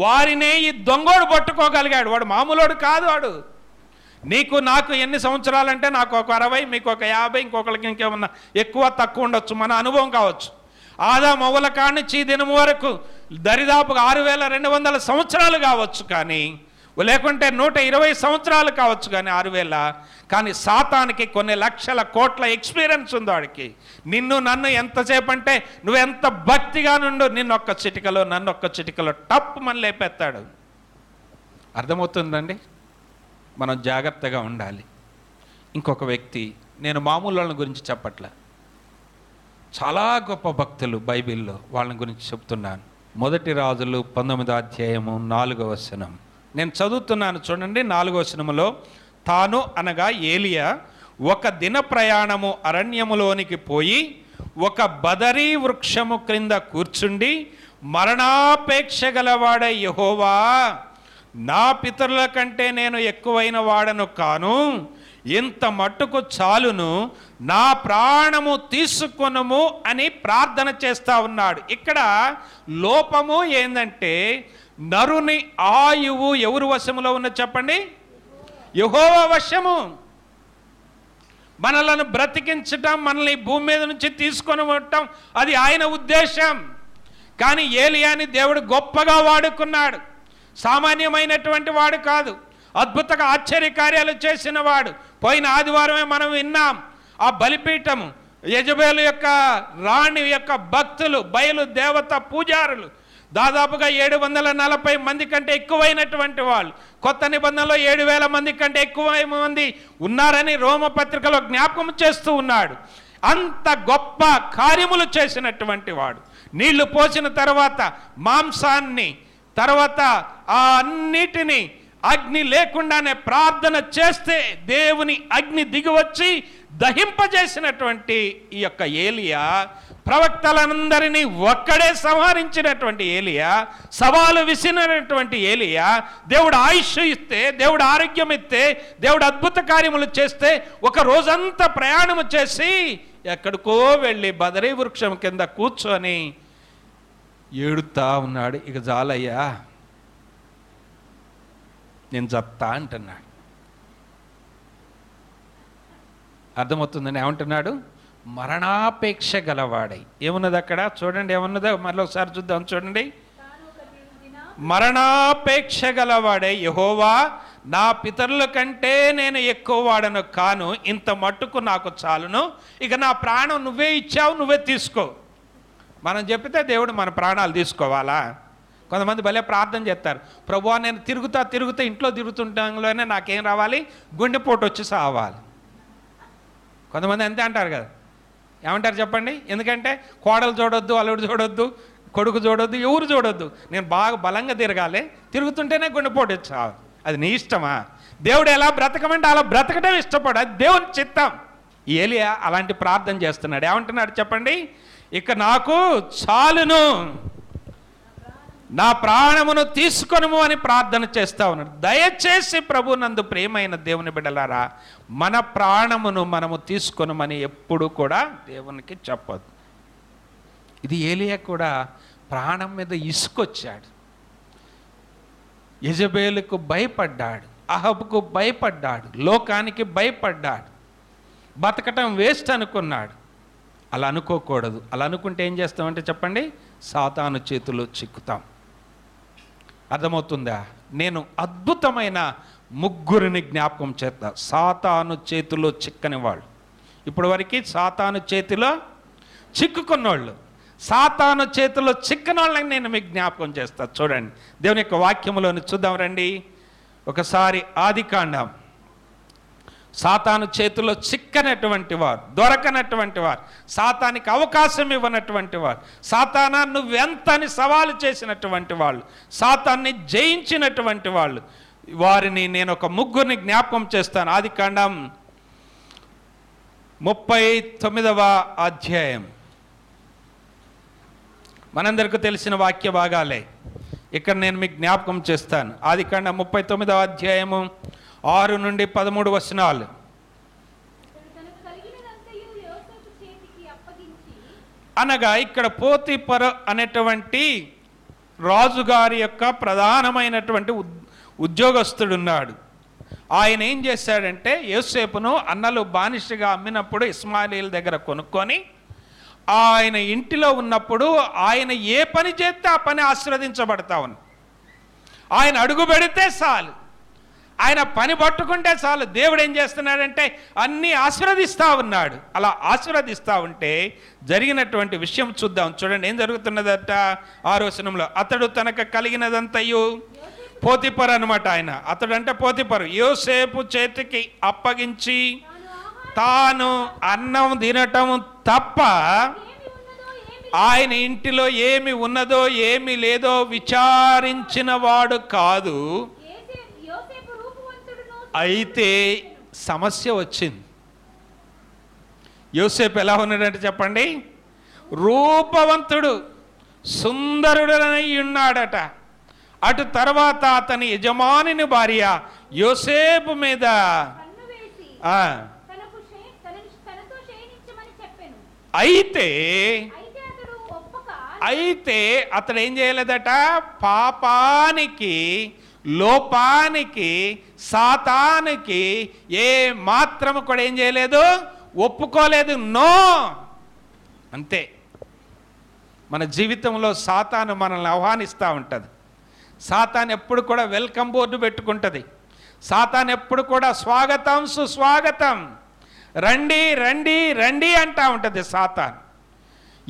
వారినే ఈ దొంగోడు పట్టుకోగలిగాడు వాడు మామూలోడు కాదు వాడు నీకు నాకు ఎన్ని సంవత్సరాలంటే నాకు ఒక అరవై మీకు ఒక యాభై ఇంకొకరికి ఇంకేమన్నా ఎక్కువ తక్కువ ఉండొచ్చు మన అనుభవం కావచ్చు ఆదా మొగల కానిచ్చి దినం వరకు దరిదాపుగా ఆరు వేల రెండు వందల సంవత్సరాలు కావచ్చు కానీ లేకుంటే నూట ఇరవై సంవత్సరాలు కావచ్చు కానీ ఆరు వేల కానీ శాతానికి కొన్ని లక్షల కోట్ల ఎక్స్పీరియన్స్ ఉంది వాడికి నిన్ను నన్ను ఎంతసేపు అంటే నువ్వెంత భక్తిగా నుండు నిన్ను ఒక్క చిటికలో నన్ను ఒక్క చిటికలో టప్ మన లేపెత్తాడు అర్థమవుతుందండి మనం జాగ్రత్తగా ఉండాలి ఇంకొక వ్యక్తి నేను మామూలు గురించి చెప్పట్లే చాలా గొప్ప భక్తులు బైబిల్లో వాళ్ళని గురించి చెప్తున్నాను మొదటి రాజులు పంతొమ్మిదో అధ్యాయము నాలుగో వచనం నేను చదువుతున్నాను చూడండి నాలుగో వచనములో తాను అనగా ఏలియా ఒక దిన ప్రయాణము అరణ్యములోనికి పోయి ఒక బదరీ వృక్షము క్రింద కూర్చుండి మరణాపేక్ష గలవాడే యహోవా నా పితరుల కంటే నేను ఎక్కువైన వాడను కాను ఇంత మట్టుకు చాలును నా ప్రాణము తీసుకొనము అని ప్రార్థన చేస్తా ఉన్నాడు ఇక్కడ లోపము ఏంటంటే నరుని ఆయువు ఎవరు వశములో ఉన్న చెప్పండి యహోవ వశము మనలను బ్రతికించటం మనల్ని భూమి మీద నుంచి తీసుకొని ఉండటం అది ఆయన ఉద్దేశం కానీ ఏలియాని దేవుడు గొప్పగా వాడుకున్నాడు సామాన్యమైనటువంటి వాడు కాదు అద్భుత ఆశ్చర్య కార్యాలు చేసిన వాడు పోయిన ఆదివారమే మనం విన్నాం ఆ బలిపీఠము యజబేలు యొక్క రాణి యొక్క భక్తులు బయలు దేవత పూజారులు దాదాపుగా ఏడు వందల నలభై మంది కంటే ఎక్కువైనటువంటి వాళ్ళు కొత్త నిబంధనలో ఏడు వేల మంది కంటే ఎక్కువ మంది ఉన్నారని రోమ పత్రికలో జ్ఞాపకం చేస్తూ ఉన్నాడు అంత గొప్ప కార్యములు చేసినటువంటి వాడు నీళ్లు పోసిన తర్వాత మాంసాన్ని తర్వాత ఆ అన్నిటినీ అగ్ని లేకుండానే ప్రార్థన చేస్తే దేవుని అగ్ని దిగివచ్చి దహింపజేసినటువంటి ఈ యొక్క ఏలియా ప్రవక్తలందరినీ ఒక్కడే సంహరించినటువంటి ఏలియా సవాలు విసినటువంటి ఏలియా దేవుడు ఆయుష్ ఇస్తే దేవుడు ఆరోగ్యం ఇస్తే దేవుడు అద్భుత కార్యములు చేస్తే ఒక రోజంతా ప్రయాణము చేసి ఎక్కడికో వెళ్ళి బదరీ వృక్షం కింద కూర్చొని ఏడుతా ఉన్నాడు ఇక జాలయ్యా నేను చెప్తా అంటున్నాడు అర్థమవుతుందని ఏమంటున్నాడు మరణాపేక్ష గలవాడై ఏమున్నది అక్కడ చూడండి మళ్ళీ ఒకసారి చూద్దాం చూడండి మరణాపేక్ష గలవాడై యహోవా నా పితరుల కంటే నేను ఎక్కువ వాడను కాను ఇంత మట్టుకు నాకు చాలును ఇక నా ప్రాణం నువ్వే ఇచ్చావు నువ్వే తీసుకో మనం చెప్పితే దేవుడు మన ప్రాణాలు తీసుకోవాలా కొంతమంది భలే ప్రార్థన చేస్తారు ప్రభు నేను తిరుగుతా తిరుగుతా ఇంట్లో తిరుగుతుండలోనే నాకేం రావాలి గుండెపోటు వచ్చి సావాలి కొంతమంది అంతే అంటారు కదా ఏమంటారు చెప్పండి ఎందుకంటే కోడలు చూడొద్దు అల్లుడు చూడొద్దు కొడుకు చూడొద్దు ఎవరు చూడొద్దు నేను బాగా బలంగా తిరగాలి తిరుగుతుంటేనే గుండెపోటు వచ్చి సావాలి అది నీ ఇష్టమా దేవుడు ఎలా బ్రతకమంటే అలా బ్రతకడం ఇష్టపడు అది దేవుని చిత్తం ఏలియా అలాంటి ప్రార్థన చేస్తున్నాడు ఏమంటున్నాడు చెప్పండి ఇక నాకు చాలును నా ప్రాణమును తీసుకొనుము అని ప్రార్థన చేస్తూ ఉన్నాడు దయచేసి ప్రభు నందు ప్రేమైన దేవుని బిడ్డలారా మన ప్రాణమును మనము తీసుకొనమని ఎప్పుడు కూడా దేవునికి చెప్పదు ఇది ఏలియా కూడా ప్రాణం మీద ఇసుకొచ్చాడు యజబేలుకు భయపడ్డాడు అహబ్కు భయపడ్డాడు లోకానికి భయపడ్డాడు బతకటం వేస్ట్ అనుకున్నాడు అలా అనుకోకూడదు అలా అనుకుంటే ఏం చేస్తామంటే చెప్పండి సాతాను చేతిలో చిక్కుతాం అర్థమవుతుందా నేను అద్భుతమైన ముగ్గురిని జ్ఞాపకం చేస్తా సాతాను చేతిలో చిక్కని వాళ్ళు ఇప్పటి వరకు సాతాను చేతిలో చిక్కుకున్నవాళ్ళు సాతాను చేతిలో వాళ్ళని నేను మీకు జ్ఞాపకం చేస్తాను చూడండి దేవుని యొక్క వాక్యంలోని చూద్దాం రండి ఒకసారి ఆది కాండం సాతాను చేతిలో చిక్కనటువంటి వారు దొరకనటువంటి వారు సాతానికి అవకాశం ఇవ్వనటువంటి వారు సాతానా నువ్వెంత అని సవాలు చేసినటువంటి వాళ్ళు సాతాన్ని జయించినటువంటి వాళ్ళు వారిని నేను ఒక ముగ్గురిని జ్ఞాపకం చేస్తాను ఆది కాండం ముప్పై తొమ్మిదవ అధ్యాయం మనందరికీ తెలిసిన వాక్య భాగాలే ఇక్కడ నేను మీకు జ్ఞాపకం చేస్తాను ఆది కాండం ముప్పై తొమ్మిదవ అధ్యాయము ఆరు నుండి పదమూడు వచనాలు అనగా ఇక్కడ పోతిపర అనేటువంటి రాజుగారి యొక్క ప్రధానమైనటువంటి ఉద్యోగస్తుడున్నాడు ఆయన ఏం చేశాడంటే యోసేపును అన్నలు బానిసగా అమ్మినప్పుడు ఇస్మాయిలీల దగ్గర కొనుక్కొని ఆయన ఇంటిలో ఉన్నప్పుడు ఆయన ఏ పని చేస్తే ఆ పని ఆశ్రవదించబడతా ఉన్నా ఆయన అడుగు పెడితే చాలు ఆయన పని పట్టుకుంటే చాలు దేవుడు ఏం చేస్తున్నాడంటే అన్నీ ఆశీర్వదిస్తూ ఉన్నాడు అలా ఆశీర్వదిస్తూ ఉంటే జరిగినటువంటి విషయం చూద్దాం చూడండి ఏం జరుగుతున్నదట ఆరోచనంలో అతడు తనకు కలిగినదంతయు పోతిపర్ అనమాట ఆయన అతడు అంటే పోతిపరు యోసేపు చేతికి అప్పగించి తాను అన్నం తినటం తప్ప ఆయన ఇంటిలో ఏమి ఉన్నదో ఏమి లేదో విచారించిన వాడు కాదు అయితే సమస్య వచ్చింది యోసేపు ఎలా ఉన్నాడంటే చెప్పండి రూపవంతుడు సుందరుడనై ఉన్నాడట అటు తర్వాత అతని యజమానిని భార్య యోసేపు మీద అయితే అయితే అతడు ఏం చేయలేదట పాపానికి లోపానికి సాతానికి ఏ మాత్రము కూడా ఏం చేయలేదు ఒప్పుకోలేదు నో అంతే మన జీవితంలో సాతాను మనల్ని ఆహ్వానిస్తూ ఉంటుంది సాతాన్ ఎప్పుడు కూడా వెల్కమ్ బోర్డు పెట్టుకుంటుంది సాతాన్ ఎప్పుడు కూడా స్వాగతం సుస్వాగతం రండి రండి రండి అంటా ఉంటుంది సాతాన్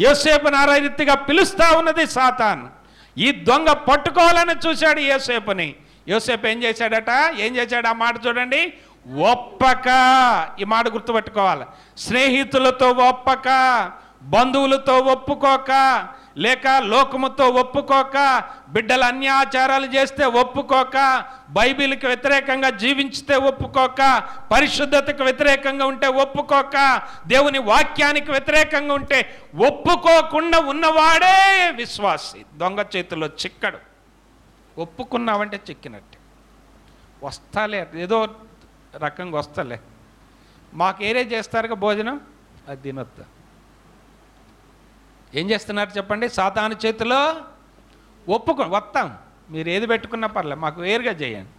యోసేపు నారాయణగా పిలుస్తూ ఉన్నది సాతాన్ ఈ దొంగ పట్టుకోవాలని చూశాడు యోసేపుని యోసేపు ఏం చేశాడట ఏం చేశాడు ఆ మాట చూడండి ఒప్పక ఈ మాట గుర్తుపెట్టుకోవాలి స్నేహితులతో ఒప్పక బంధువులతో ఒప్పుకోక లేక లోకముతో ఒప్పుకోక బిడ్డల అన్యాచారాలు చేస్తే ఒప్పుకోక బైబిల్కి వ్యతిరేకంగా జీవించితే ఒప్పుకోక పరిశుద్ధతకు వ్యతిరేకంగా ఉంటే ఒప్పుకోక దేవుని వాక్యానికి వ్యతిరేకంగా ఉంటే ఒప్పుకోకుండా ఉన్నవాడే విశ్వాసి దొంగ చేతిలో చిక్కడు ఒప్పుకున్నావంటే చెక్కినట్టే వస్తాలే ఏదో రకంగా వస్తాలే మాకు ఏరే చేస్తారుగా భోజనం అది తినొద్దా ఏం చేస్తున్నారు చెప్పండి సాతాను చేతిలో ఒప్పుకో వస్తాం మీరు ఏది పెట్టుకున్నా పర్లేదు మాకు వేరుగా చేయండి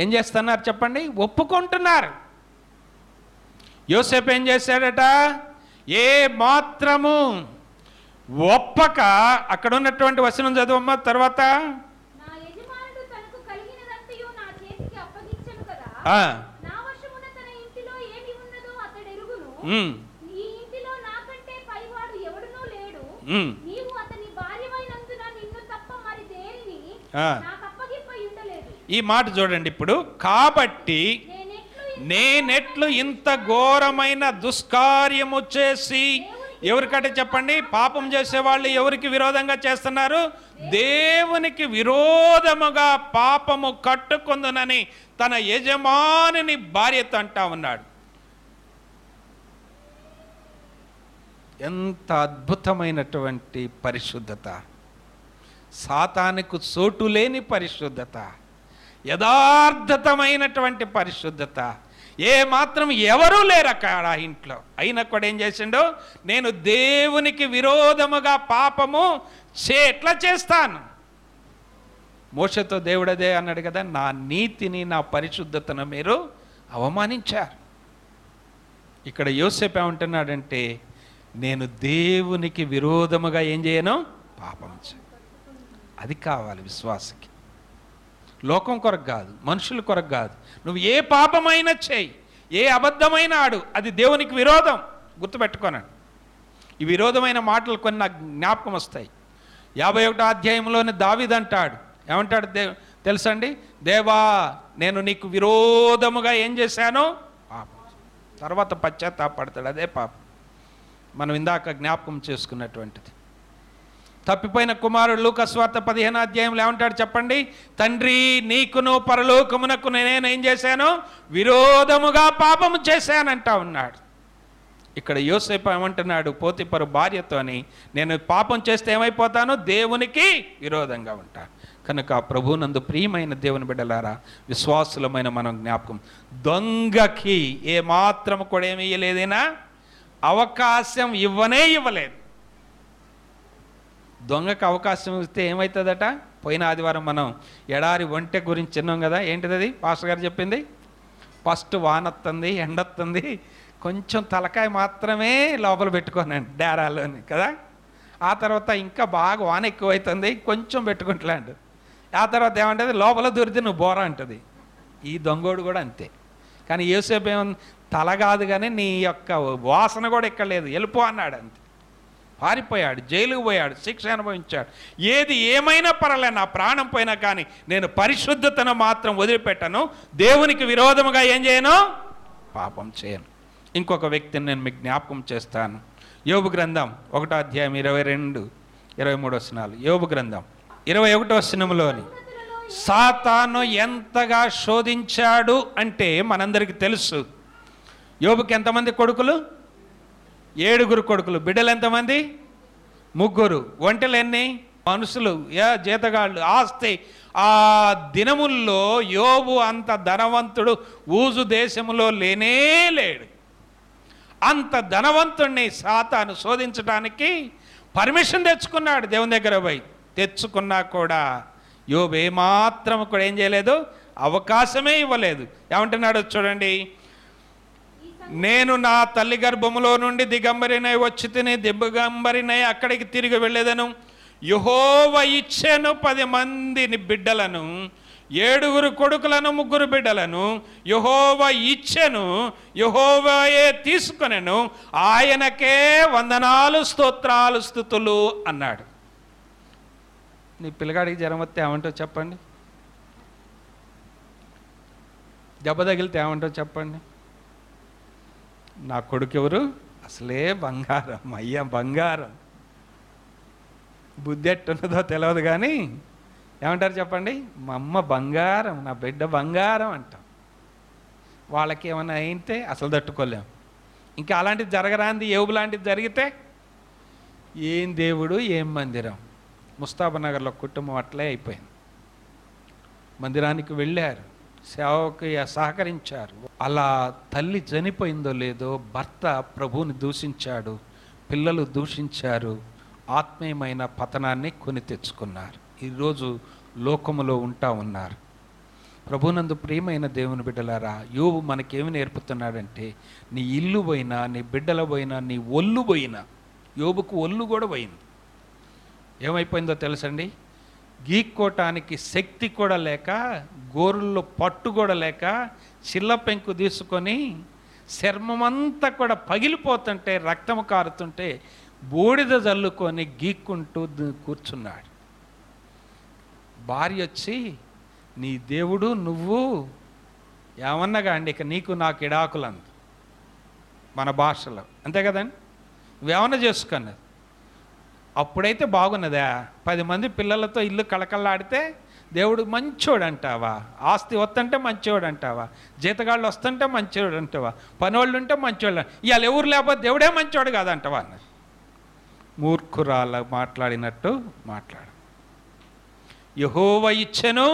ఏం చేస్తున్నారు చెప్పండి ఒప్పుకుంటున్నారు యోసేపు ఏం చేశాడట ఏ మాత్రము ఒప్పక అక్కడ ఉన్నటువంటి వచనం చదువమ్మ తర్వాత ఈ మాట చూడండి ఇప్పుడు కాబట్టి నేనెట్లు ఇంత ఘోరమైన దుష్కార్యము చేసి ఎవరికంటే చెప్పండి పాపం చేసేవాళ్ళు ఎవరికి విరోధంగా చేస్తున్నారు దేవునికి విరోధముగా పాపము కట్టుకుందునని తన యజమానిని భార్యతో అంటా ఉన్నాడు ఎంత అద్భుతమైనటువంటి పరిశుద్ధత సాతానికి చోటు లేని పరిశుద్ధత యథార్థతమైనటువంటి పరిశుద్ధత ఏ మాత్రం ఎవరూ లేరు అక్కడ ఇంట్లో అయినా కూడా ఏం చేసిండో నేను దేవునికి విరోధముగా పాపము చే ఎట్లా చేస్తాను మోసతో దేవుడదే అన్నాడు కదా నా నీతిని నా పరిశుద్ధతను మీరు అవమానించారు ఇక్కడ యోసేపు ఏమంటున్నాడంటే నేను దేవునికి విరోధముగా ఏం చేయను పాపం అది కావాలి విశ్వాసకి లోకం కొరకు కాదు మనుషుల కొరకు కాదు నువ్వు ఏ పాపమైనా చేయి ఏ అబద్ధమైన ఆడు అది దేవునికి విరోధం గుర్తుపెట్టుకోనండి ఈ విరోధమైన మాటలు కొన్ని నాకు జ్ఞాపకం వస్తాయి యాభై ఒకటో అధ్యాయంలోని దావిదంటాడు ఏమంటాడు దే తెలుసండి దేవా నేను నీకు విరోధముగా ఏం చేశాను పాపం తర్వాత పశ్చాత్తాపడతాడు అదే పాపం మనం ఇందాక జ్ఞాపకం చేసుకున్నటువంటిది తప్పిపోయిన కుమారుడు లూకస్వార్త పదిహేను అధ్యాయంలో ఏమంటాడు చెప్పండి తండ్రి నీకును పరలోకమునకు నేనేం ఏం చేశాను విరోధముగా పాపము చేశానంటా ఉన్నాడు ఇక్కడ యోసేపు ఏమంటున్నాడు పోతిపరు భార్యతోని నేను పాపం చేస్తే ఏమైపోతాను దేవునికి విరోధంగా ఉంటాను కనుక ప్రభునందు ప్రియమైన దేవుని బిడ్డలారా విశ్వాసులమైన మనం జ్ఞాపకం దొంగకి ఏమాత్రం కూడా ఏమి ఇవ్వలేదైనా అవకాశం ఇవ్వనే ఇవ్వలేదు దొంగకు అవకాశం ఇస్తే ఏమవుతుందట పోయిన ఆదివారం మనం ఎడారి ఒంటె గురించి చిన్నాం కదా ఏంటిది అది పాస్టర్ గారు చెప్పింది ఫస్ట్ వానొత్తుంది ఎండొత్తుంది కొంచెం తలకాయ మాత్రమే లోపల పెట్టుకోనండి డేరాలోని కదా ఆ తర్వాత ఇంకా బాగా వాన ఎక్కువైతుంది కొంచెం పెట్టుకుంటలాండు ఆ తర్వాత ఏమంటుంది లోపల దొరికితే నువ్వు బోర అంటుంది ఈ దొంగోడు కూడా అంతే కానీ ఏసేపు ఏమో తల కాదు కానీ నీ యొక్క వాసన కూడా ఇక్కడ లేదు వెళ్ళిపో అన్నాడు అంతే పారిపోయాడు జైలుకు పోయాడు శిక్ష అనుభవించాడు ఏది ఏమైనా పర్వాలేదు నా ప్రాణం పోయినా కానీ నేను పరిశుద్ధతను మాత్రం వదిలిపెట్టను దేవునికి విరోధముగా ఏం చేయను పాపం చేయను ఇంకొక వ్యక్తిని నేను మీకు జ్ఞాపకం చేస్తాను యోగు గ్రంథం ఒకటో అధ్యాయం ఇరవై రెండు ఇరవై మూడో వచనాలు యోగు గ్రంథం ఇరవై ఒకటో వచనంలోని సాతాను ఎంతగా శోధించాడు అంటే మనందరికీ తెలుసు యోబుకి ఎంతమంది కొడుకులు ఏడుగురు కొడుకులు బిడ్డలు ఎంతమంది ముగ్గురు ఒంటెలు ఎన్ని మనుషులు యా జీతగాళ్ళు ఆస్తి ఆ దినముల్లో యోబు అంత ధనవంతుడు ఊజు దేశంలో లేనే లేడు అంత ధనవంతుణ్ణి సాతాను శోధించడానికి పర్మిషన్ తెచ్చుకున్నాడు దేవుని దగ్గర పోయి తెచ్చుకున్నా కూడా యోబు ఏమాత్రం కూడా ఏం చేయలేదు అవకాశమే ఇవ్వలేదు ఏమంటున్నాడు చూడండి నేను నా తల్లి గర్భములో నుండి దిగంబరినై వచ్చి తిని దిగంబరినై అక్కడికి తిరిగి వెళ్ళేదను యహోవ ఇచ్చాను పది మందిని బిడ్డలను ఏడుగురు కొడుకులను ముగ్గురు బిడ్డలను యహోవ ఇచ్చెను యహోవయే తీసుకునెను ఆయనకే వందనాలు స్తోత్రాలు స్థుతులు అన్నాడు నీ పిల్లగాడికి జ్వరం వస్తే ఏమంటో చెప్పండి దెబ్బ తగిలితే ఏమంటో చెప్పండి నా కొడుకు ఎవరు అసలే బంగారం అయ్యా బంగారం బుద్ధి ఎట్టున్నదో తెలియదు కానీ ఏమంటారు చెప్పండి మా అమ్మ బంగారం నా బిడ్డ బంగారం అంటాం వాళ్ళకి ఏమైనా అయితే అసలు తట్టుకోలేం ఇంకా అలాంటిది జరగరాంది ఏవు లాంటిది జరిగితే ఏం దేవుడు ఏం మందిరం ముస్తాబనగర్లో కుటుంబం అట్లే అయిపోయింది మందిరానికి వెళ్ళారు సేవకి సహకరించారు అలా తల్లి చనిపోయిందో లేదో భర్త ప్రభువుని దూషించాడు పిల్లలు దూషించారు ఆత్మీయమైన పతనాన్ని కొని తెచ్చుకున్నారు ఈరోజు లోకములో ఉంటా ఉన్నారు ప్రభునందు ప్రియమైన దేవుని బిడ్డలారా యోబు మనకేమి నేర్పుతున్నాడంటే నీ ఇల్లు పోయినా నీ బిడ్డల పోయినా నీ ఒళ్ళు పోయినా యోబుకు ఒళ్ళు కూడా పోయింది ఏమైపోయిందో తెలుసండి గీక్కోటానికి శక్తి కూడా లేక గోరుల్లో పట్టు కూడా లేక చిల్ల పెంకు తీసుకొని శర్మమంతా కూడా పగిలిపోతుంటే రక్తము కారుతుంటే బూడిద జల్లుకొని గీక్కుంటూ కూర్చున్నాడు భార్య వచ్చి నీ దేవుడు నువ్వు ఏమన్నగా అండి ఇక నీకు నాకు ఇడాకులంది మన భాషలో అంతే కదండి నువ్వేమన్నా చేసుకున్నది అప్పుడైతే బాగున్నదా పది మంది పిల్లలతో ఇల్లు కళకళలాడితే దేవుడు మంచోడు అంటావా ఆస్తి వస్తుంటే మంచోడు అంటావా జీతగాళ్ళు వస్తుంటే మంచోడు అంటావా పనోళ్ళు ఉంటే మంచోళ్ళు ఇవాళ ఎవరు లేకపోతే దేవుడే మంచోడు కాదంటావా అన్న మూర్ఖురాల మాట్లాడినట్టు మాట్లాడు యహోవ ఇచ్చెను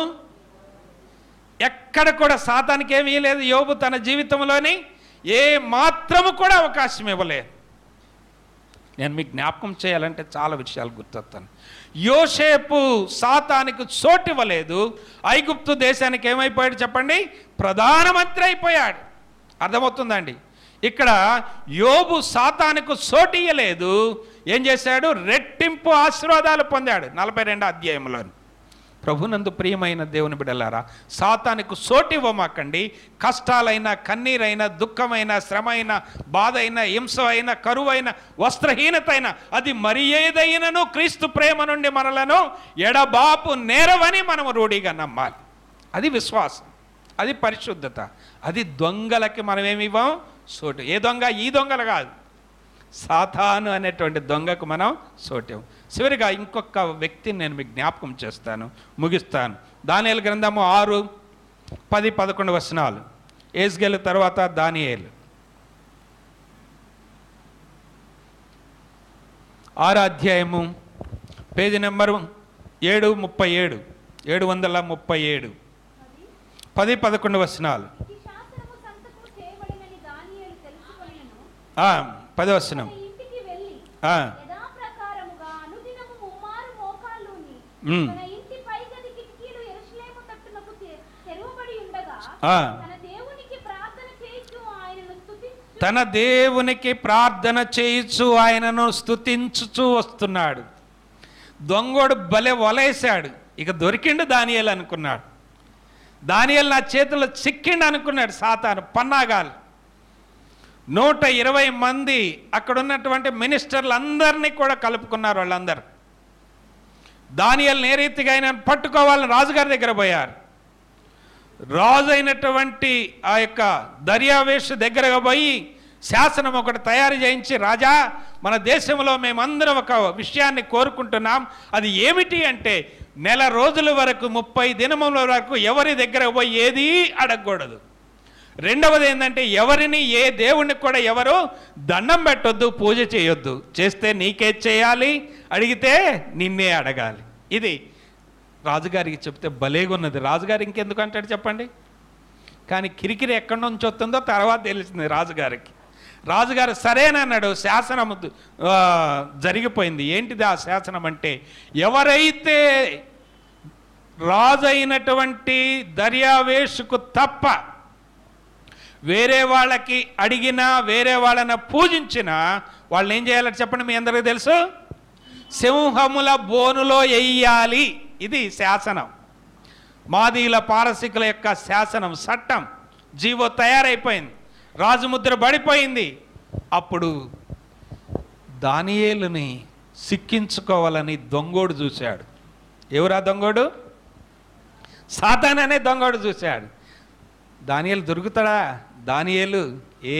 ఎక్కడ కూడా సాతానికి ఏమీ లేదు యోబు తన జీవితంలోని ఏ మాత్రము కూడా అవకాశం ఇవ్వలేదు నేను మీకు జ్ఞాపకం చేయాలంటే చాలా విషయాలు గుర్తొస్తాను యోసేపు సాతానికి చోటివ్వలేదు ఐగుప్తు దేశానికి ఏమైపోయాడు చెప్పండి ప్రధానమంత్రి అయిపోయాడు అర్థమవుతుందండి ఇక్కడ యోబు సాతానికి చోటియ్యలేదు ఏం చేశాడు రెట్టింపు ఆశీర్వాదాలు పొందాడు నలభై రెండు అధ్యాయంలోని ప్రభునందు ప్రియమైన దేవుని బిడలారా సాతానికి సోటి ఇవ్వమాకండి కష్టాలైనా కన్నీరైనా దుఃఖమైన శ్రమ అయినా బాధ అయినా హింస అయినా కరువు అయినా వస్త్రహీనత అయినా అది మరి ఏదైనాను క్రీస్తు ప్రేమ నుండి మనలను ఎడబాపు నేరవని మనం రూఢిగా నమ్మాలి అది విశ్వాసం అది పరిశుద్ధత అది దొంగలకి మనం ఏమి ఇవ్వం సోటు ఏ దొంగ ఈ దొంగలు కాదు సాతాను అనేటువంటి దొంగకు మనం సోటేం చివరిగా ఇంకొక వ్యక్తిని నేను మీకు జ్ఞాపకం చేస్తాను ముగిస్తాను దానియలు గ్రంథము ఆరు పది పదకొండు వచనాలు ఏజ్గేలు తర్వాత దానియేలు ఆరు అధ్యాయము పేజీ నెంబరు ఏడు ముప్పై ఏడు ఏడు వందల ముప్పై ఏడు పది పదకొండు వచనాలు పదవసనం తన దేవునికి ప్రార్థన చేయించు ఆయనను స్థుతించుచూ వస్తున్నాడు దొంగోడు భలే వలేశాడు ఇక దొరికిండు దానియల్ అనుకున్నాడు దానియల్ నా చేతిలో చిక్కిండు అనుకున్నాడు సాతాను పన్నాగాలు నూట ఇరవై మంది అక్కడున్నటువంటి మినిస్టర్లు అందరినీ కూడా కలుపుకున్నారు వాళ్ళందరూ దానియల్ నేరీతిగా ఆయన పట్టుకోవాలని రాజుగారి దగ్గర పోయారు రాజు అయినటువంటి ఆ యొక్క దర్యావేష దగ్గరగా పోయి శాసనం ఒకటి తయారు చేయించి రాజా మన దేశంలో మేమందరం ఒక విషయాన్ని కోరుకుంటున్నాం అది ఏమిటి అంటే నెల రోజుల వరకు ముప్పై దినముల వరకు ఎవరి దగ్గర పోయి ఏది అడగకూడదు రెండవది ఏంటంటే ఎవరిని ఏ దేవుడిని కూడా ఎవరు దండం పెట్టొద్దు పూజ చేయొద్దు చేస్తే నీకే చేయాలి అడిగితే నిన్నే అడగాలి ఇది రాజుగారికి చెప్తే భలేగున్నది రాజుగారు ఇంకెందుకు అంటాడు చెప్పండి కానీ కిరికిరి ఎక్కడి నుంచి వస్తుందో తర్వాత తెలిసింది రాజుగారికి రాజుగారు సరేనన్నాడు శాసనం జరిగిపోయింది ఏంటిది ఆ శాసనం అంటే ఎవరైతే రాజు అయినటువంటి దర్యావేషుకు తప్ప వేరే వాళ్ళకి అడిగినా వేరే వాళ్ళని పూజించినా వాళ్ళు ఏం చేయాలంటే చెప్పండి మీ అందరికీ తెలుసు సింహముల బోనులో వేయాలి ఇది శాసనం మాదీల పారసికుల యొక్క శాసనం చట్టం జీవో తయారైపోయింది రాజముద్ర పడిపోయింది అప్పుడు దానియేలుని సిక్కించుకోవాలని దొంగోడు చూశాడు ఎవరా దొంగోడు సాతాన్ అనే దొంగోడు చూశాడు దానియాలు దొరుకుతాడా దానియేలు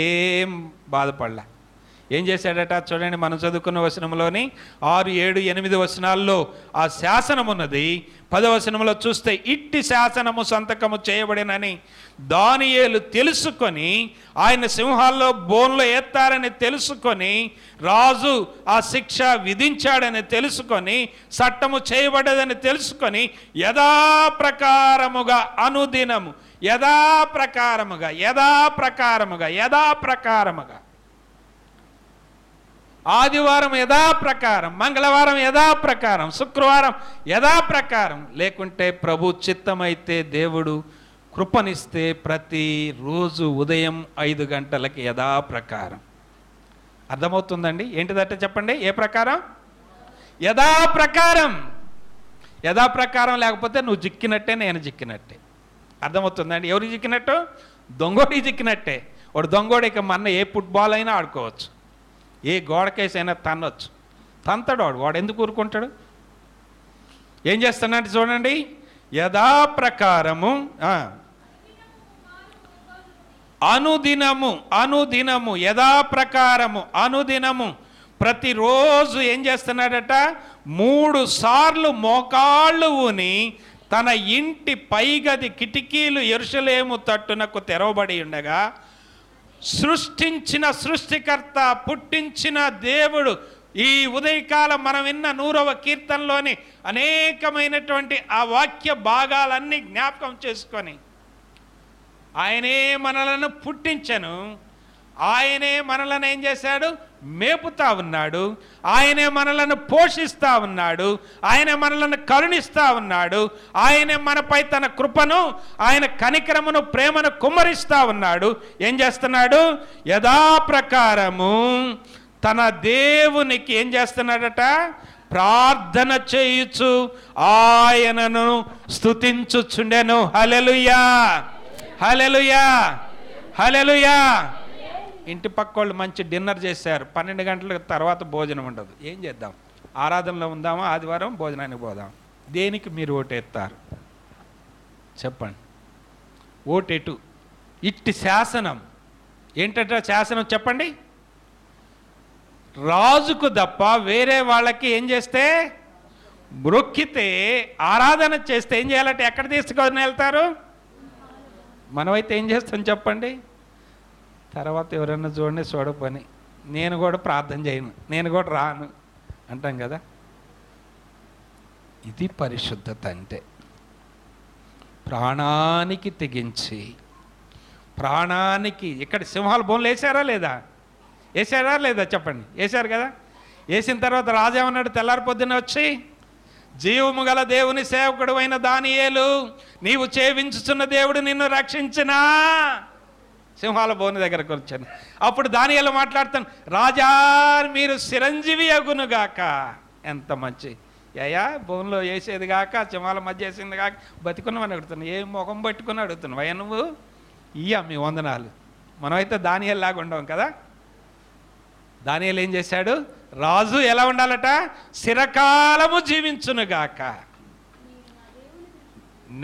ఏం బాధపడలే ఏం చేశాడట చూడండి మనం చదువుకున్న వచనంలోని ఆరు ఏడు ఎనిమిది వచనాల్లో ఆ శాసనం ఉన్నది పదవచనంలో చూస్తే ఇట్టి శాసనము సంతకము చేయబడినని దానియేలు తెలుసుకొని ఆయన సింహాల్లో బోన్లో ఎత్తారని తెలుసుకొని రాజు ఆ శిక్ష విధించాడని తెలుసుకొని చట్టము చేయబడదని తెలుసుకొని యథాప్రకారముగా అనుదినము యథాప్రకారముగా యథాప్రకారముగా యథాప్రకారముగా ఆదివారం యథాప్రకారం మంగళవారం యథాప్రకారం శుక్రవారం యథాప్రకారం లేకుంటే ప్రభు చిత్తమైతే దేవుడు కృపనిస్తే ప్రతిరోజు ఉదయం ఐదు గంటలకి యథాప్రకారం అర్థమవుతుందండి ఏంటిదట చెప్పండి ఏ ప్రకారం యథాప్రకారం యథాప్రకారం లేకపోతే నువ్వు జిక్కినట్టే నేను జిక్కినట్టే అర్థమవుతుందండి ఎవరికి చిక్కినట్టు దొంగోడికి చిక్కినట్టే వాడు దొంగోడు ఇక మన ఏ ఫుట్బాల్ అయినా ఆడుకోవచ్చు ఏ గోడకేసైనా తనొచ్చు తంతడు వాడు వాడు ఎందుకు ఊరుకుంటాడు ఏం చేస్తానంటే చూడండి యథాప్రకారము అనుదినము అనుదినము యథాప్రకారము అనుదినము ప్రతిరోజు ఏం చేస్తున్నాడట మూడు సార్లు మోకాళ్ళు ఊని తన ఇంటి పైగది కిటికీలు ఎరుసలేము తట్టునకు తెరవబడి ఉండగా సృష్టించిన సృష్టికర్త పుట్టించిన దేవుడు ఈ ఉదయకాలం మనం విన్న నూరవ కీర్తనలోని అనేకమైనటువంటి ఆ వాక్య భాగాలన్నీ జ్ఞాపకం చేసుకొని ఆయనే మనలను పుట్టించను ఆయనే మనలను ఏం చేశాడు మేపుతా ఉన్నాడు ఆయనే మనలను పోషిస్తా ఉన్నాడు ఆయనే మనలను కరుణిస్తా ఉన్నాడు ఆయనే మనపై తన కృపను ఆయన కనికరమును ప్రేమను కుమ్మరిస్తా ఉన్నాడు ఏం చేస్తున్నాడు యథాప్రకారము తన దేవునికి ఏం చేస్తున్నాడట ప్రార్థన చేయుచు ఆయనను స్థుతించుచుండెను హలెలుయా హలెలుయా హలెలుయా ఇంటి పక్క వాళ్ళు మంచి డిన్నర్ చేశారు పన్నెండు గంటల తర్వాత భోజనం ఉండదు ఏం చేద్దాం ఆరాధనలో ఉందామా ఆదివారం భోజనానికి పోదాం దేనికి మీరు ఓటేస్తారు చెప్పండి ఓటెటు ఇట్టి శాసనం ఏంటంటే శాసనం చెప్పండి రాజుకు తప్ప వేరే వాళ్ళకి ఏం చేస్తే బ్రొక్కితే ఆరాధన చేస్తే ఏం చేయాలంటే ఎక్కడ తీసుకొని వెళ్తారు మనమైతే ఏం చేస్తాం చెప్పండి తర్వాత ఎవరైనా చూడండి చూడ నేను కూడా ప్రార్థన చేయను నేను కూడా రాను అంటాం కదా ఇది పరిశుద్ధత అంటే ప్రాణానికి తెగించి ప్రాణానికి ఇక్కడ సింహాల బోన్లు వేసారా లేదా వేసారా లేదా చెప్పండి వేశారు కదా వేసిన తర్వాత రాజేమన్నాడు తెల్లారి పొద్దున్న వచ్చి జీవము గల దేవుని సేవకుడు అయిన దానియేలు నీవు చేవించుచున్న దేవుడు నిన్ను రక్షించినా సింహాల బోని దగ్గరకు వచ్చాను అప్పుడు దాని ఎలా మాట్లాడతాను రాజా మీరు చిరంజీవి అగునుగాక ఎంత మంచి అయ్యా బోన్లో వేసేది కాక సింహాల మధ్య వేసింది కాక బతికున్నామని అడుగుతున్నాను ఏ ముఖం పట్టుకుని అడుగుతున్నావు అయ్యా నువ్వు ఇయ్యా మీ వందనాలు మనమైతే దాని లాగా ఉండవు కదా దానియల్ ఏం చేశాడు రాజు ఎలా ఉండాలట చిరకాలము జీవించునుగాక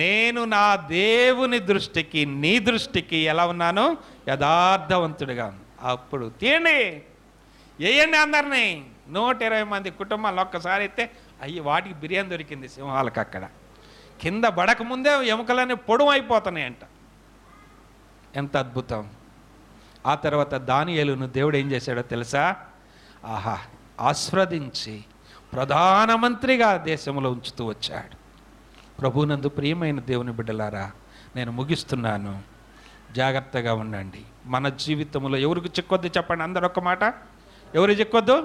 నేను నా దేవుని దృష్టికి నీ దృష్టికి ఎలా ఉన్నానో యదార్థవంతుడగా అప్పుడు తీని ఏయని అందారని 120 మంది కుటుంబాలొక్కసారితే అయ్యి వాటికి బిర్యానీ దొరికింది సింహాలకక్కడ కింద బడక ముందే యమకలని పొడుమ అయిపోతనే అంట ఎంత అద్భుతం ఆ తర్వాత 다니యేలును దేవుడు ఏం చేశాడో తెలుసా ఆహా ఆశ్రదించి ప్రధానమంత్రిగా దేశములో ఉంచుతూ వచ్చాడు ప్రభునందు ప్రియమైన దేవుని బిడ్డలారా నేను ముగిస్తున్నాను జాగ్రత్తగా ఉండండి మన జీవితంలో ఎవరికి చిక్కొద్దు చెప్పండి అందరు ఒక మాట ఎవరికి చిక్కొద్దు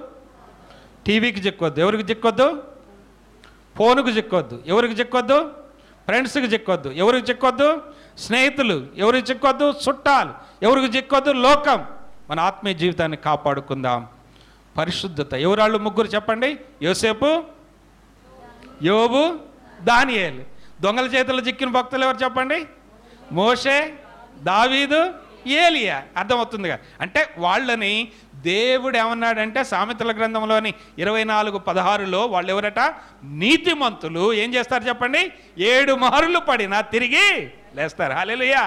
టీవీకి చిక్కొద్దు ఎవరికి చిక్కొద్దు ఫోనుకు చిక్కొద్దు ఎవరికి చిక్కొద్దు ఫ్రెండ్స్కి చిక్కొద్దు ఎవరికి చిక్కొద్దు స్నేహితులు ఎవరికి చిక్కొద్దు చుట్టాలు ఎవరికి చిక్కొద్దు లోకం మన ఆత్మీయ జీవితాన్ని కాపాడుకుందాం పరిశుద్ధత ఎవరాళ్ళు ముగ్గురు చెప్పండి యోసేపు యోబు దానియేలు దొంగల చేతుల్లో చిక్కిన భక్తులు ఎవరు చెప్పండి మోషే దావీదు ఏలియా అర్థమవుతుందిగా అంటే వాళ్ళని దేవుడు ఏమన్నాడంటే సామెతల గ్రంథంలోని ఇరవై నాలుగు పదహారులో వాళ్ళు ఎవరట నీతిమంతులు ఏం చేస్తారు చెప్పండి ఏడు మారులు పడినా తిరిగి లేస్తారు హాలేలుయా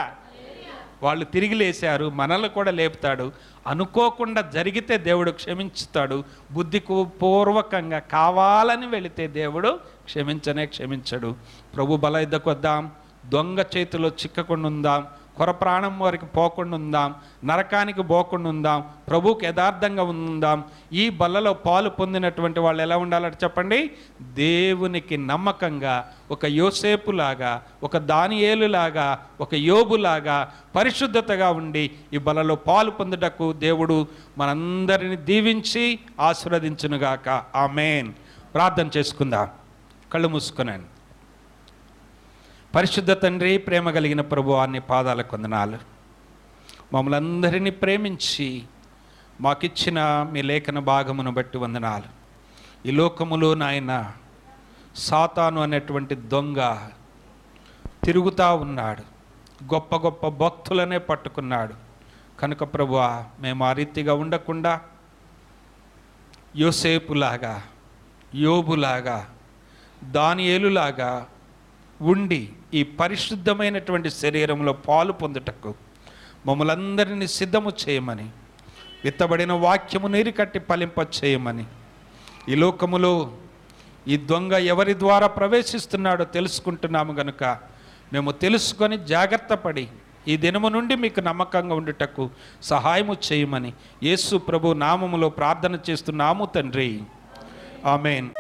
వాళ్ళు తిరిగి లేచారు మనల్ని కూడా లేపుతాడు అనుకోకుండా జరిగితే దేవుడు క్షమించుతాడు బుద్ధికు పూర్వకంగా కావాలని వెళితే దేవుడు క్షమించనే క్షమించడు ప్రభు బల ఇద్దకు వద్దాం దొంగ చేతిలో చిక్కకుండా ఉందాం కొర ప్రాణం వారికి పోకుండా ఉందాం నరకానికి పోకుండా ఉందాం ప్రభుకు యథార్థంగా ఉందాం ఈ బల్లలో పాలు పొందినటువంటి వాళ్ళు ఎలా ఉండాలంటే చెప్పండి దేవునికి నమ్మకంగా ఒక యోసేపులాగా ఒక దానియేలులాగా ఒక యోబులాగా పరిశుద్ధతగా ఉండి ఈ బలలో పాలు పొందుటకు దేవుడు మనందరిని దీవించి ఆశీర్వదించునుగాక ఆ మెయిన్ ప్రార్థన చేసుకుందాం కళ్ళు మూసుకున్నాను పరిశుద్ధ తండ్రి ప్రేమ కలిగిన ప్రభు అన్ని పాదాల కొందనాలు మమ్మల్ని అందరినీ ప్రేమించి మాకిచ్చిన మీ లేఖన భాగమును బట్టి వందనాలు ఈ లోకములో నాయన సాతాను అనేటువంటి దొంగ తిరుగుతూ ఉన్నాడు గొప్ప గొప్ప భక్తులనే పట్టుకున్నాడు కనుక ప్రభు మేము ఆ రీతిగా ఉండకుండా యోసేపులాగా యోబులాగా దానియేలులాగా ఉండి ఈ పరిశుద్ధమైనటువంటి శరీరంలో పాలు పొందుటకు మమ్మలందరినీ సిద్ధము చేయమని విత్తబడిన వాక్యము నీరు కట్టి పలింప చేయమని ఈ లోకములో ఈ దొంగ ఎవరి ద్వారా ప్రవేశిస్తున్నాడో తెలుసుకుంటున్నాము గనుక మేము తెలుసుకొని జాగ్రత్త పడి ఈ దినము నుండి మీకు నమ్మకంగా ఉండుటకు సహాయము చేయమని యేసు ప్రభు నామములో ప్రార్థన చేస్తున్నాము తండ్రి ఆమెన్